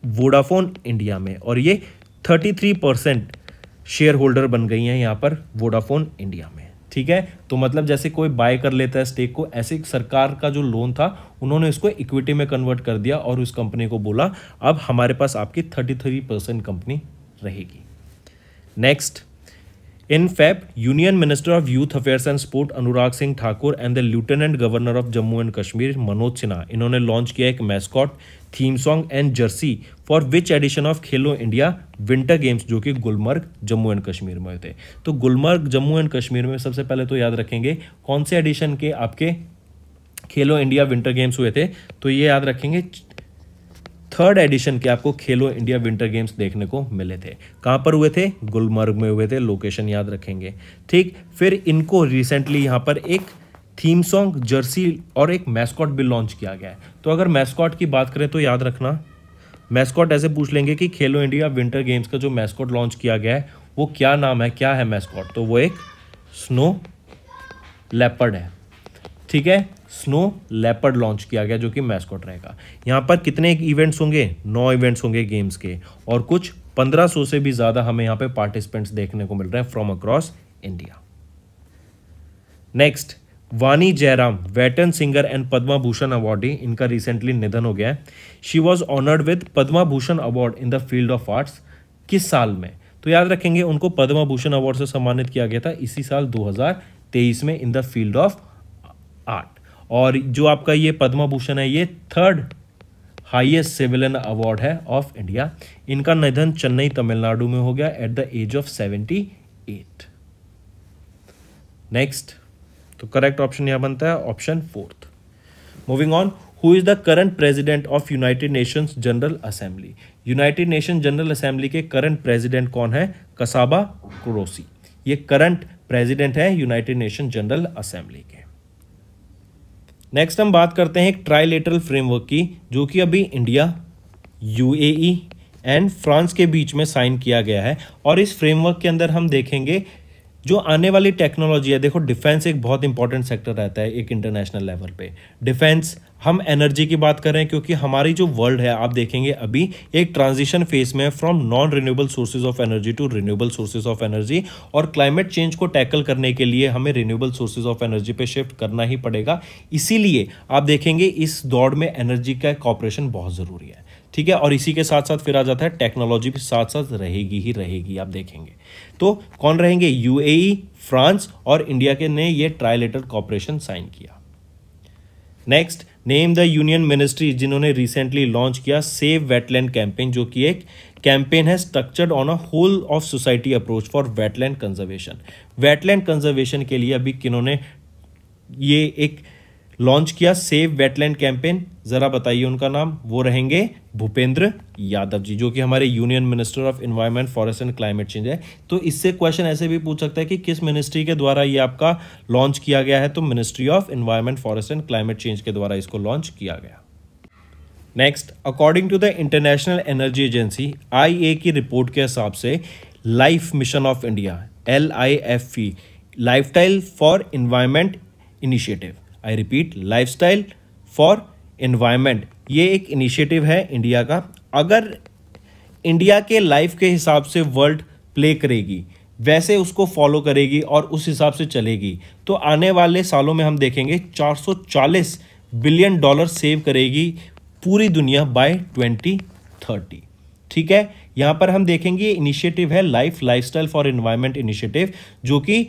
Speaker 1: वोडाफोन इंडिया में और ये 33 परसेंट शेयर होल्डर बन गई हैं यहाँ पर वोडाफोन इंडिया में ठीक है तो मतलब जैसे कोई बाय कर लेता है स्टेक को ऐसे सरकार का जो लोन था उन्होंने इसको इक्विटी में कन्वर्ट कर दिया और उस कंपनी को बोला अब हमारे पास आपकी थर्टी थ्री परसेंट कंपनी रहेगी next in Feb union minister of youth affairs and sport Anurag Singh Thakur and the lieutenant governor of Jammu and Kashmir Manoj Sinha इन्होंने लॉन्च किया एक mascot theme song and jersey for which edition of Khelo India winter games जो कि Gulmarg Jammu and Kashmir में थे तो Gulmarg Jammu and Kashmir में सबसे पहले तो याद रखेंगे कौन से एडिशन के आपके खेलो इंडिया विंटर गेम्स हुए थे तो ये याद रखेंगे थर्ड एडिशन के आपको खेलो इंडिया विंटर गेम्स देखने को मिले थे कहाँ पर हुए थे गुलमर्ग में हुए थे लोकेशन याद रखेंगे ठीक फिर इनको रिसेंटली यहाँ पर एक थीम सॉन्ग जर्सी और एक मैस्कॉट भी लॉन्च किया गया है तो अगर मैस्कॉट की बात करें तो याद रखना मैस्कॉट ऐसे पूछ लेंगे कि खेलो इंडिया विंटर गेम्स का जो मैस्कॉट लॉन्च किया गया है वो क्या नाम है क्या है मैस्कॉट तो वो एक स्नो लेपर्ड है ठीक है स्नो लेपर्ड लॉन्च किया गया जो कि मैस्कॉट रहेगा यहाँ पर कितने इवेंट्स होंगे नौ इवेंट्स होंगे गेम्स के और कुछ 1500 से भी ज़्यादा हमें यहाँ पे पार्टिसिपेंट्स देखने को मिल रहे हैं from across India next Vani Jairam veteran singer and Padma Bhushan awardee इनका रिसेंटली निधन हो गया है she was honoured with Padma Bhushan award in the field of arts किस साल में तो याद रखेंगे उनको पद्मा भूषण अवार्ड से सम्मानित किया गया था इसी साल 2023 में in the field of art और जो आपका ये पद्मा भूषण है ये थर्ड हाइएस्ट सिविलियन अवार्ड है ऑफ इंडिया इनका निधन चेन्नई तमिलनाडु में हो गया at the age of seventy eight next तो करेक्ट ऑप्शन यह बनता है option fourth moving on who is the current president of United Nations General Assembly United Nation General Assembly के करंट प्रेजिडेंट कौन है कसाबा क्रोसी ये current president है United Nation General Assembly के नेक्स्ट हम बात करते हैं एक ट्राइलेटरल फ्रेमवर्क की जो कि अभी इंडिया यूएई एंड फ्रांस के बीच में साइन किया गया है और इस फ्रेमवर्क के अंदर हम देखेंगे जो आने वाली टेक्नोलॉजी है देखो डिफेंस एक बहुत इंपॉर्टेंट सेक्टर रहता है एक इंटरनेशनल लेवल पे डिफेंस हम एनर्जी की बात कर रहे हैं क्योंकि हमारी जो वर्ल्ड है आप देखेंगे अभी एक ट्रांजिशन फेज में from non renewable sources of energy to renewable sources of energy और क्लाइमेट चेंज को टैकल करने के लिए हमें रिन्यूएबल सोर्सेज ऑफ एनर्जी पे शिफ्ट करना ही पड़ेगा इसीलिए आप देखेंगे इस दौड़ में एनर्जी का कॉपरेशन बहुत ज़रूरी है ठीक है और इसी के साथ साथ फिर आ जाता है टेक्नोलॉजी भी साथ साथ रहेगी ही रहेगी आप देखेंगे तो कौन रहेंगे यूएई फ्रांस और इंडिया के ने ये ट्राइलेटर कॉपरेशन साइन किया next name the union ministry जिन्होंने रिसेंटली लॉन्च किया सेव वेटलैंड कैंपेन जो कि एक कैंपेन है structured on a whole of society approach for wetland conservation wetland conservation के लिए अभी किन्होंने ये एक लॉन्च किया सेव वेटलैंड कैंपेन जरा बताइए उनका नाम वो रहेंगे भूपेंद्र यादव जी जो कि हमारे union minister of environment forest and climate change है तो इससे क्वेश्चन ऐसे भी पूछ सकता है कि किस मिनिस्ट्री के द्वारा ये आपका लॉन्च किया गया है तो ministry of environment forest and climate change के द्वारा इसको लॉन्च किया गया next according to the international energy agency I की रिपोर्ट के हिसाब से life mission of India L I F E lifestyle for environment initiative I repeat lifestyle for environment ये एक इनिशिएटिव है इंडिया का अगर इंडिया के लाइफ के हिसाब से वर्ल्ड प्ले करेगी वैसे उसको फॉलो करेगी और उस हिसाब से चलेगी तो आने वाले सालों में हम देखेंगे 440 बिलियन डॉलर सेव करेगी पूरी दुनिया बाय 2030 ठीक है यहाँ पर हम देखेंगे इनिशिएटिव है life lifestyle for environment initiative जो कि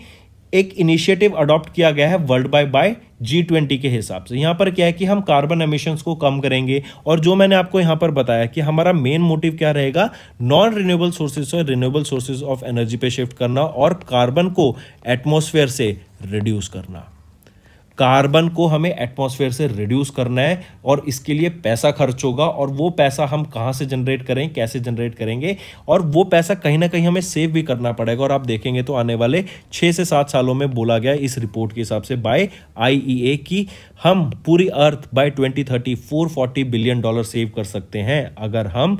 Speaker 1: एक इनिशिएटिव अडॉप्ट किया गया है world by by G twenty के हिसाब से यहाँ पर क्या है कि हम कार्बन एमिशंस को कम करेंगे और जो मैंने आपको यहाँ पर बताया कि हमारा मेन मोटिव क्या रहेगा नॉन रिन्यूएबल सोर्सेज और रिन्यूएबल सोर्सेज ऑफ एनर्जी पे शिफ्ट करना और कार्बन को एटमोसफेयर से रिड्यूस करना कार्बन को हमें एटमॉस्फेयर से रिड्यूस करना है और इसके लिए पैसा खर्च होगा और वो पैसा हम कहाँ से जनरेट करें कैसे जनरेट करेंगे और वो पैसा कहीं ना कहीं हमें सेव भी करना पड़ेगा और आप देखेंगे तो आने वाले छः से सात सालों में बोला गया इस रिपोर्ट के हिसाब से बाय आई की हम पूरी earth by twenty thirty four forty billion dollar save कर सकते हैं अगर हम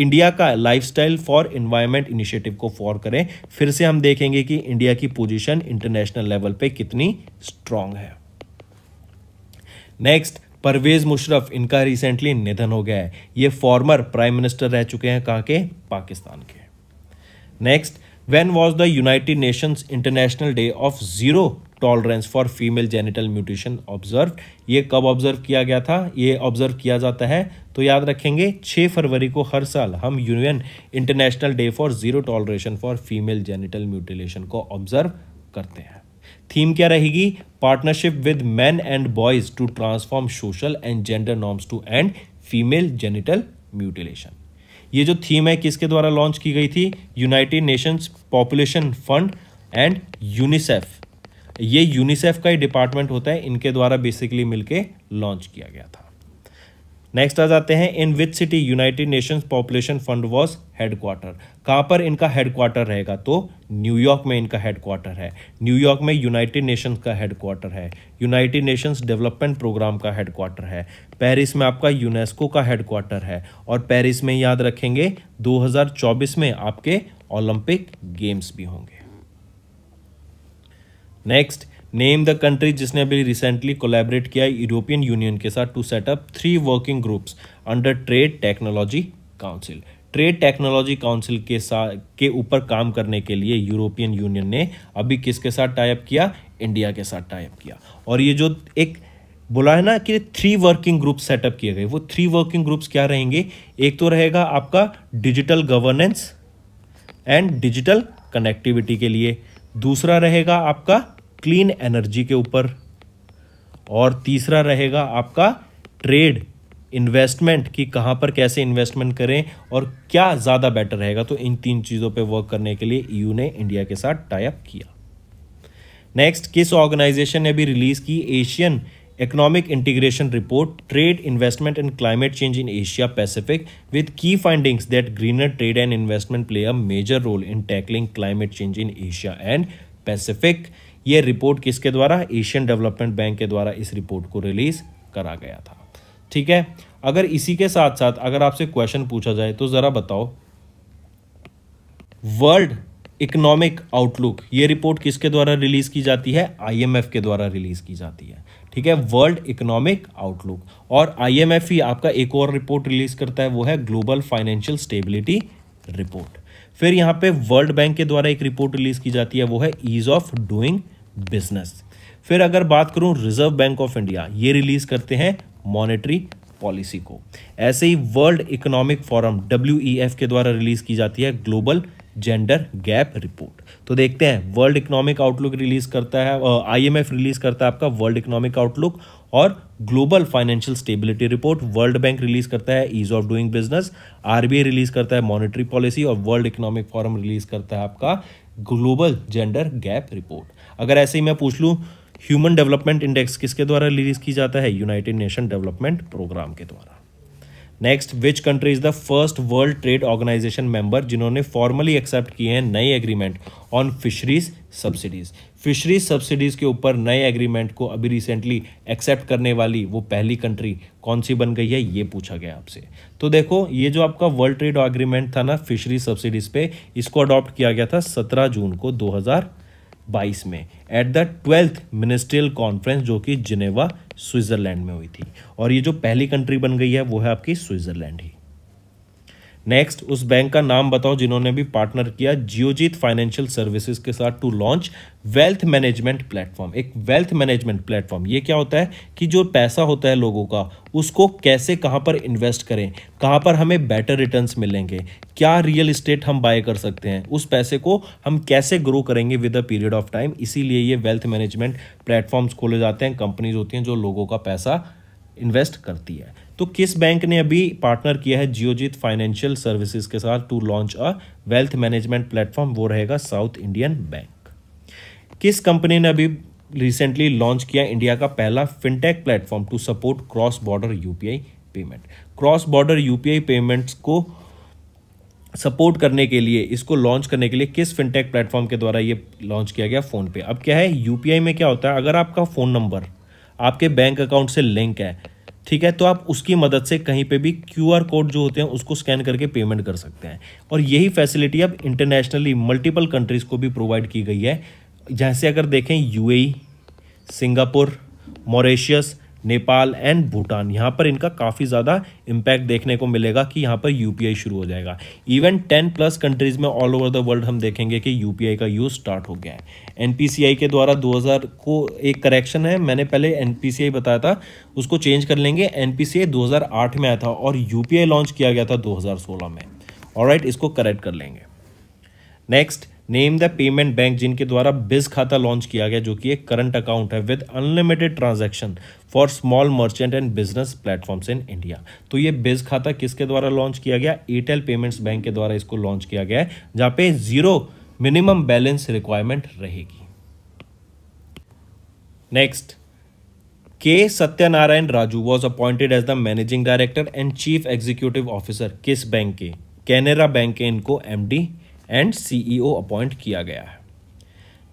Speaker 1: इंडिया का लाइफस्टाइल फॉर इन्वायरमेंट इनिशिएटिव को फॉर करें फिर से हम देखेंगे कि इंडिया की पोजीशन इंटरनेशनल लेवल पे कितनी स्ट्रांग है नेक्स्ट परवेज मुशरफ इनका रिसेंटली निधन हो गया है ये फॉर्मर प्राइम मिनिस्टर रह चुके हैं कहाँ के पाकिस्तान के next when was the United Nations international day of zero tolerance for female genital mutation observe ये कब ऑब्जर्व किया गया था ये ऑब्जर्व किया जाता है तो याद रखेंगे 6 फरवरी को हर साल हम union international day for zero toleration for female genital mutilation को ऑब्जर्व करते हैं थीम क्या रहेगी partnership with men and boys to transform social and gender norms to end female genital mutilation ये जो थीम है किसके द्वारा लॉन्च की गई थी United Nations population fund and UNICEF ये यूनिसेफ का ही डिपार्टमेंट होता है इनके द्वारा बेसिकली मिलके लॉन्च किया गया था नेक्स्ट आ जाते हैं in which city United Nations population fund was headquarter कहाँ पर इनका हेडक्वार्टर रहेगा तो न्यूयॉर्क में इनका हेडक्वार्टर है न्यूयॉर्क में यूनाइटेड नेशंस का हेडक्वार्टर है यूनाइटेड नेशंस डेवलपमेंट प्रोग्राम का हेडक्वार्टर है पेरिस में आपका यूनेस्को का हेडक्वार्टर है और पेरिस में याद रखेंगे 2024 में आपके ओलंपिक गेम्स भी होंगे नेक्स्ट नेम द कंट्री जिसने अभी रिसेंटली कोलेबरेट किया यूरोपियन यूनियन के साथ to set up three working groups under trade technology council trade technology council के साथ के ऊपर काम करने के लिए यूरोपियन यूनियन ने अभी किसके साथ टाइप किया इंडिया के साथ टाइप किया और ये जो एक बोला है ना कि थ्री वर्किंग ग्रुप सेटअप किए गए वो थ्री वर्किंग ग्रुप्स क्या रहेंगे एक तो रहेगा आपका digital governance and digital connectivity के लिए दूसरा रहेगा आपका क्लीन एनर्जी के ऊपर और तीसरा रहेगा आपका ट्रेड इन्वेस्टमेंट कि कहां पर कैसे इन्वेस्टमेंट करें और क्या ज्यादा बेटर रहेगा तो इन तीन चीजों पे वर्क करने के लिए ईयू e ने इंडिया के साथ टाइप किया नेक्स्ट किस ऑर्गेनाइजेशन ने भी रिलीज की Asian economic integration report trade investment and climate change in Asia Pacific with की findings that greener trade and investment play a major role in tackling climate change in Asia and Pacific ये report किसके द्वारा Asian development bank के द्वारा इस report को release करा गया था ठीक है अगर इसी के साथ साथ अगर आपसे क्वेश्चन पूछा जाए तो जरा बताओ वर्ल्ड इकोनॉमिक आउटलुक ये रिपोर्ट किसके द्वारा रिलीज की जाती है आईएमएफ के द्वारा रिलीज की जाती है ठीक है वर्ल्ड इकोनॉमिक आउटलुक और आईएमएफ ही आपका एक और रिपोर्ट रिलीज करता है वो है ग्लोबल फाइनेंशियल स्टेबिलिटी रिपोर्ट फिर यहाँ पे वर्ल्ड बैंक के द्वारा एक रिपोर्ट रिलीज की जाती है वो है ईज ऑफ डूइंग बिजनेस फिर अगर बात करूँ रिजर्व बैंक ऑफ इंडिया ये रिलीज करते हैं मॉनेटरी पॉलिसी को ऐसे ही वर्ल्ड इकोनॉमिक फोरम डब्ल्यू के द्वारा रिलीज की जाती है ग्लोबल जेंडर गैप रिपोर्ट तो देखते हैं वर्ल्ड इकोनॉमिक आउटलुक रिलीज करता है आईएमएफ रिलीज करता है आपका वर्ल्ड इकोनॉमिक आउटलुक और global financial stability report World Bank release करता है ease of doing business RBI release करता है मॉनेटरी पॉलिसी और वर्ल्ड इकोनॉमिक फोरम रिलीज करता है आपका ग्लोबल जेंडर गैप रिपोर्ट अगर ऐसे ही मैं पूछ लूँ ह्यूमन डेवलपमेंट इंडेक्स किसके द्वारा रिलीज की जाता है यूनाइटेड नेशन डेवलपमेंट प्रोग्राम के द्वारा next which country is the first World Trade Organization member जिन्होंने फॉर्मली एक्सेप्ट किए हैं नए agreement on fisheries subsidies fishery subsidies के ऊपर नए एग्रीमेंट को अभी रिसेंटली एक्सेप्ट करने वाली वो पहली कंट्री कौन सी बन गई है ये पूछा गया आपसे तो देखो ये जो आपका वर्ल्ड ट्रेड एग्रीमेंट था ना फिशरी सब्सिडीज़ पे इसको अडॉप्ट किया गया था सत्रह जून को दो 2022 में at the twelfth ministerial conference जो कि जिनेवा स्विट्ज़रलैंड में हुई थी और ये जो पहली कंट्री बन गई है वो है आपकी स्विट्ज़रलैंड ही नेक्स्ट उस बैंक का नाम बताओ जिन्होंने भी पार्टनर किया जियोजीत फाइनेंशियल सर्विसेज के साथ to launch wealth management platform एक वेल्थ मैनेजमेंट प्लेटफॉर्म ये क्या होता है कि जो पैसा होता है लोगों का उसको कैसे कहाँ पर इन्वेस्ट करें कहाँ पर हमें बेटर रिटर्न्स मिलेंगे क्या रियल इस्टेट हम बाय कर सकते हैं उस पैसे को हम कैसे ग्रो करेंगे with a period of time इसीलिए ये वेल्थ मैनेजमेंट प्लेटफॉर्म्स खोले जाते हैं कंपनीज होती हैं जो लोगों का पैसा इन्वेस्ट करती है तो किस बैंक ने अभी पार्टनर किया है जियोजित फाइनेंशियल सर्विसेज के साथ to launch a wealth management platform वो रहेगा साउथ इंडियन बैंक किस कंपनी ने अभी रिसेंटली लॉन्च किया इंडिया का पहला fintech platform to support cross border UPI payment cross border UPI payments को सपोर्ट करने के लिए इसको लॉन्च करने के लिए किस फिनटेक प्लेटफॉर्म के द्वारा ये लॉन्च किया गया फोन पे अब क्या है यूपीआई में क्या होता है अगर आपका फ़ोन नंबर आपके बैंक अकाउंट से लिंक है ठीक है तो आप उसकी मदद से कहीं पे भी क्यू कोड जो होते हैं उसको स्कैन करके पेमेंट कर सकते हैं और यही फैसिलिटी अब इंटरनेशनली मल्टीपल कंट्रीज़ को भी प्रोवाइड की गई है जैसे अगर देखें UAE Singapore Mauritius Nepal and Bhutan यहाँ पर इनका काफ़ी ज़्यादा इम्पैक्ट देखने को मिलेगा कि यहाँ पर यूपीआई शुरू हो जाएगा इवन टेन प्लस कंट्रीज़ में ऑल ओवर द वर्ल्ड हम देखेंगे कि यूपीआई का यूज़ स्टार्ट हो गया है एनपीसीआई के द्वारा 2000 को एक करेक्शन है मैंने पहले एनपीसीआई बताया था उसको चेंज कर लेंगे एन 2008 में आया था और यूपीआई लॉन्च किया गया था 2016 में और इसको करेक्ट कर लेंगे next name the payment bank जिनके द्वारा बिज खाता लॉन्च किया गया जो कि एक करंट अकाउंट है with unlimited transaction for small merchant and business platforms in India तो ये बिज खाता किसके द्वारा लॉन्च किया गया एयरटेल पेमेंट्स बैंक के द्वारा इसको लॉन्च किया गया है जहाँ पे जीरो मिनिमम बैलेंस रिक्वायरमेंट रहेगी next K Satyanarayana Raju was appointed as the managing director and chief executive officer किस बैंक के कैनरा बैंक के इनको एमडी एंड सीईओ अपॉइंट किया गया है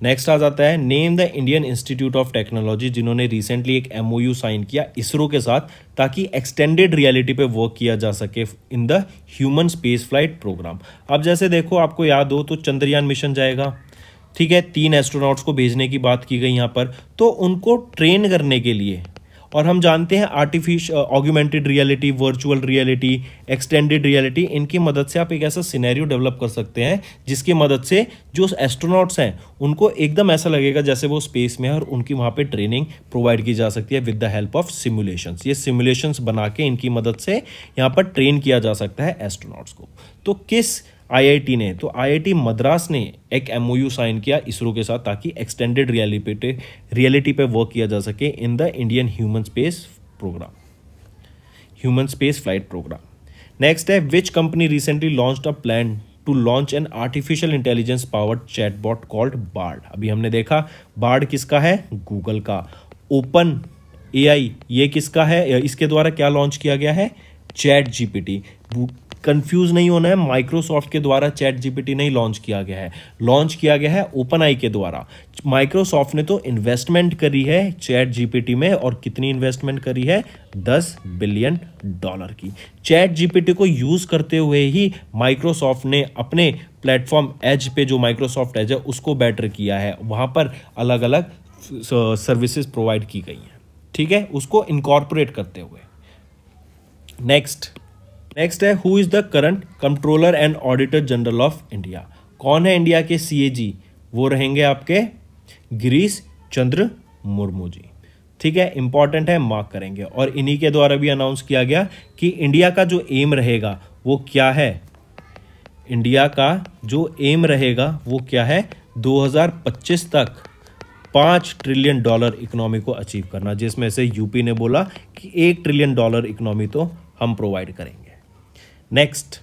Speaker 1: नेक्स्ट आ जाता है name the Indian Institute of Technology जिन्होंने रिसेंटली एक एमओयू साइन किया इसरो के साथ ताकि एक्सटेंडेड रियलिटी पे वर्क किया जा सके in the human space flight programme अब जैसे देखो आपको याद हो तो चंद्रयान मिशन जाएगा ठीक है तीन एस्ट्रोनॉट्स को भेजने की बात की गई यहाँ पर तो उनको ट्रेन करने के लिए और हम जानते हैं आर्टिफिश augmented reality virtual reality extended reality इनकी मदद से आप एक ऐसा सिनेरियो डेवलप कर सकते हैं जिसकी मदद से जो एस्ट्रोनॉट्स हैं उनको एकदम ऐसा लगेगा जैसे वो स्पेस में है और उनकी वहाँ पर ट्रेनिंग प्रोवाइड की जा सकती है with the help of simulations ये सिमुलेशंस बना के इनकी मदद से यहाँ पर ट्रेन किया जा सकता है एस्ट्रोनॉट्स को तो किस आईआईटी ने तो आईआईटी मद्रास ने एक एमओयू साइन किया इसरो के साथ ताकि एक्सटेंडेड रियलिटी पे रियलिटी पे वर्क किया जा सके in the Indian human space programme human space flight programme next है which company recently launch a plan to launch an artificial intelligence powered chatbot called Bard अभी हमने देखा बार्ड किसका है गूगल का ओपन एआई ये किसका है इसके द्वारा क्या लॉन्च किया गया है चैट जीपीटी कंफ्यूज नहीं होना है माइक्रोसॉफ्ट के द्वारा चैट जीपीटी नहीं लॉन्च किया गया है लॉन्च किया गया है ओपन आई के द्वारा माइक्रोसॉफ्ट ने तो इन्वेस्टमेंट करी है चैट जीपीटी में और कितनी इन्वेस्टमेंट करी है दस बिलियन डॉलर की चैट जीपीटी को यूज करते हुए ही माइक्रोसॉफ्ट ने अपने प्लेटफॉर्म एज पे जो माइक्रोसॉफ्ट एज है उसको बेटर किया है वहां पर अलग अलग सर्विसेज प्रोवाइड की गई हैं ठीक है उसको इनकॉर्पोरेट करते हुए नेक्स्ट नेक्स्ट है who is the current controller and auditor general of India कौन है इंडिया के सी वो रहेंगे आपके गिरीश चंद्र मुर्मू जी ठीक है इंपॉर्टेंट है मार्क करेंगे और इन्हीं के द्वारा भी अनाउंस किया गया कि इंडिया का जो एम रहेगा वो क्या है इंडिया का जो एम रहेगा वो क्या है 2025 तक पाँच ट्रिलियन डॉलर इकोनॉमी को अचीव करना जिसमें से यूपी ने बोला कि एक ट्रिलियन डॉलर इकोनॉमी तो हम प्रोवाइड करेंगे नेक्स्ट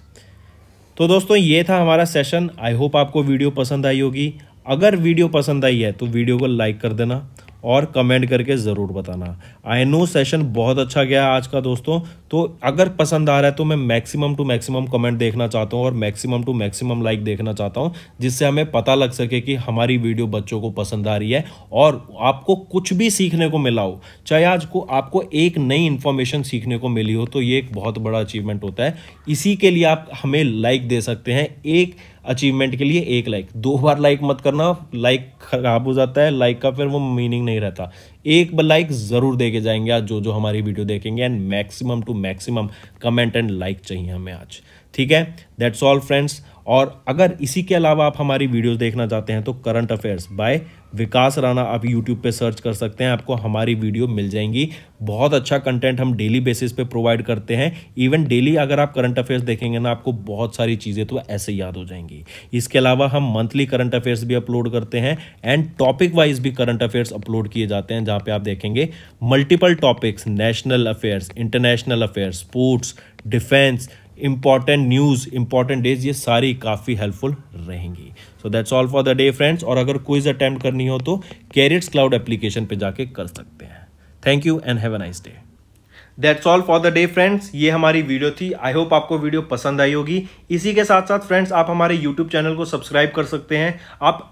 Speaker 1: तो दोस्तों ये था हमारा सेशन आई होप आपको वीडियो पसंद आई होगी अगर वीडियो पसंद आई है तो वीडियो को लाइक कर देना और कमेंट करके ज़रूर बताना आई नो सेशन बहुत अच्छा गया आज का दोस्तों तो अगर पसंद आ रहा है तो मैं मैक्सिमम टू मैक्सिमम कमेंट देखना चाहता हूँ और मैक्सिमम टू मैक्सिमम लाइक देखना चाहता हूँ जिससे हमें पता लग सके कि हमारी वीडियो बच्चों को पसंद आ रही है और आपको कुछ भी सीखने को मिला हो चाहे आज को आपको एक नई इन्फॉर्मेशन सीखने को मिली हो तो ये एक बहुत बड़ा अचीवमेंट होता है इसी के लिए आप हमें लाइक दे सकते हैं एक अचीवमेंट के लिए एक लाइक दो बार लाइक मत करना लाइक खराब हो जाता है लाइक का फिर वो मीनिंग नहीं रहता एक लाइक ज़रूर दे के जाएंगे आज जो जो हमारी वीडियो देखेंगे and maximum to maximum comment and like चाहिए हमें आज ठीक है दैट्स ऑल फ्रेंड्स और अगर इसी के अलावा आप हमारी वीडियोस देखना चाहते हैं तो current affairs by Vikas Rana आप यूट्यूब पे सर्च कर सकते हैं आपको हमारी वीडियो मिल जाएंगी बहुत अच्छा कंटेंट हम डेली बेसिस पे प्रोवाइड करते हैं इवन डेली अगर आप करंट अफेयर्स देखेंगे ना आपको बहुत सारी चीज़ें तो ऐसे याद हो जाएंगी इसके अलावा हम मंथली करंट अफेयर्स भी अपलोड करते हैं एंड टॉपिक वाइज भी करंट अफेयर्स अपलोड किए जाते हैं जहाँ पर आप देखेंगे multiple topics national affairs international affairs sports defence important news important days ये सारी काफ़ी हेल्पफुल रहेंगी so that's all for the day friends और अगर क्विज अटेम्प्ट करनी हो तो कैरिट्स क्लाउड एप्लीकेशन पे जाके कर सकते हैं thank you and have a nice day that's all for the day friends ये हमारी वीडियो थी आई होप आपको वीडियो पसंद आई होगी इसी के साथ साथ फ्रेंड्स आप हमारे यूट्यूब चैनल को सब्सक्राइब कर सकते हैं आप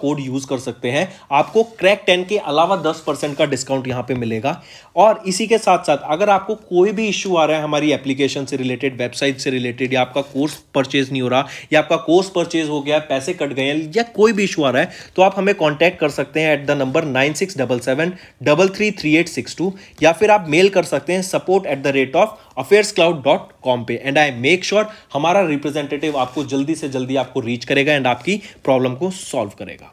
Speaker 1: कोड यूज कर सकते हैं आपको क्रैक टेन के अलावा दस परसेंट का डिस्काउंट यहां पे मिलेगा और इसी के साथ साथ अगर आपको कोई भी इश्यू आ रहा है हमारी एप्लीकेशन से रिलेटेड वेबसाइट से रिलेटेड या आपका कोर्स परचेज नहीं हो रहा या आपका कोर्स परचेज हो गया पैसे कट गए हैं या कोई भी इशू आ रहा है तो आप हमें कॉन्टैक्ट कर सकते हैं at the number nine six double seven double three three eight six two या फिर आप मेल कर सकते हैं support at the rate of affairscloud.com पे एंड आई मेक श्योर हमारा रिप्रेजेंटेटिव आपको जल्दी से जल्दी आपको रीच करेगा एंड आपकी प्रॉब्लम को सॉल्व करेगा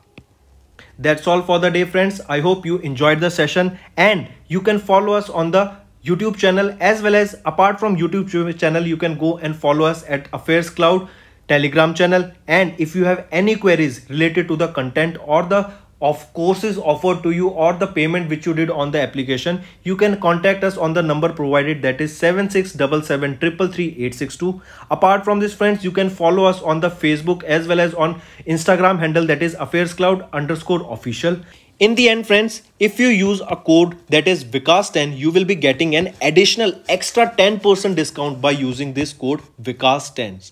Speaker 1: that's all for the day friends I hope you enjoyed the session and you can follow us on the YouTube channel as well as apart from YouTube channel you can go and follow us at Affairs Cloud Telegram channel and if you have any queries related to the content or the of courses offered to you or the payment which you did on the application, you can contact us on the number provided that is 7677333862. Apart from this friends, you can follow us on the Facebook as well as on Instagram handle that is affairscloud underscore official. In the end friends, if you use a code that is Vikas10, you will be getting an additional extra 10% discount by using this code Vikas10.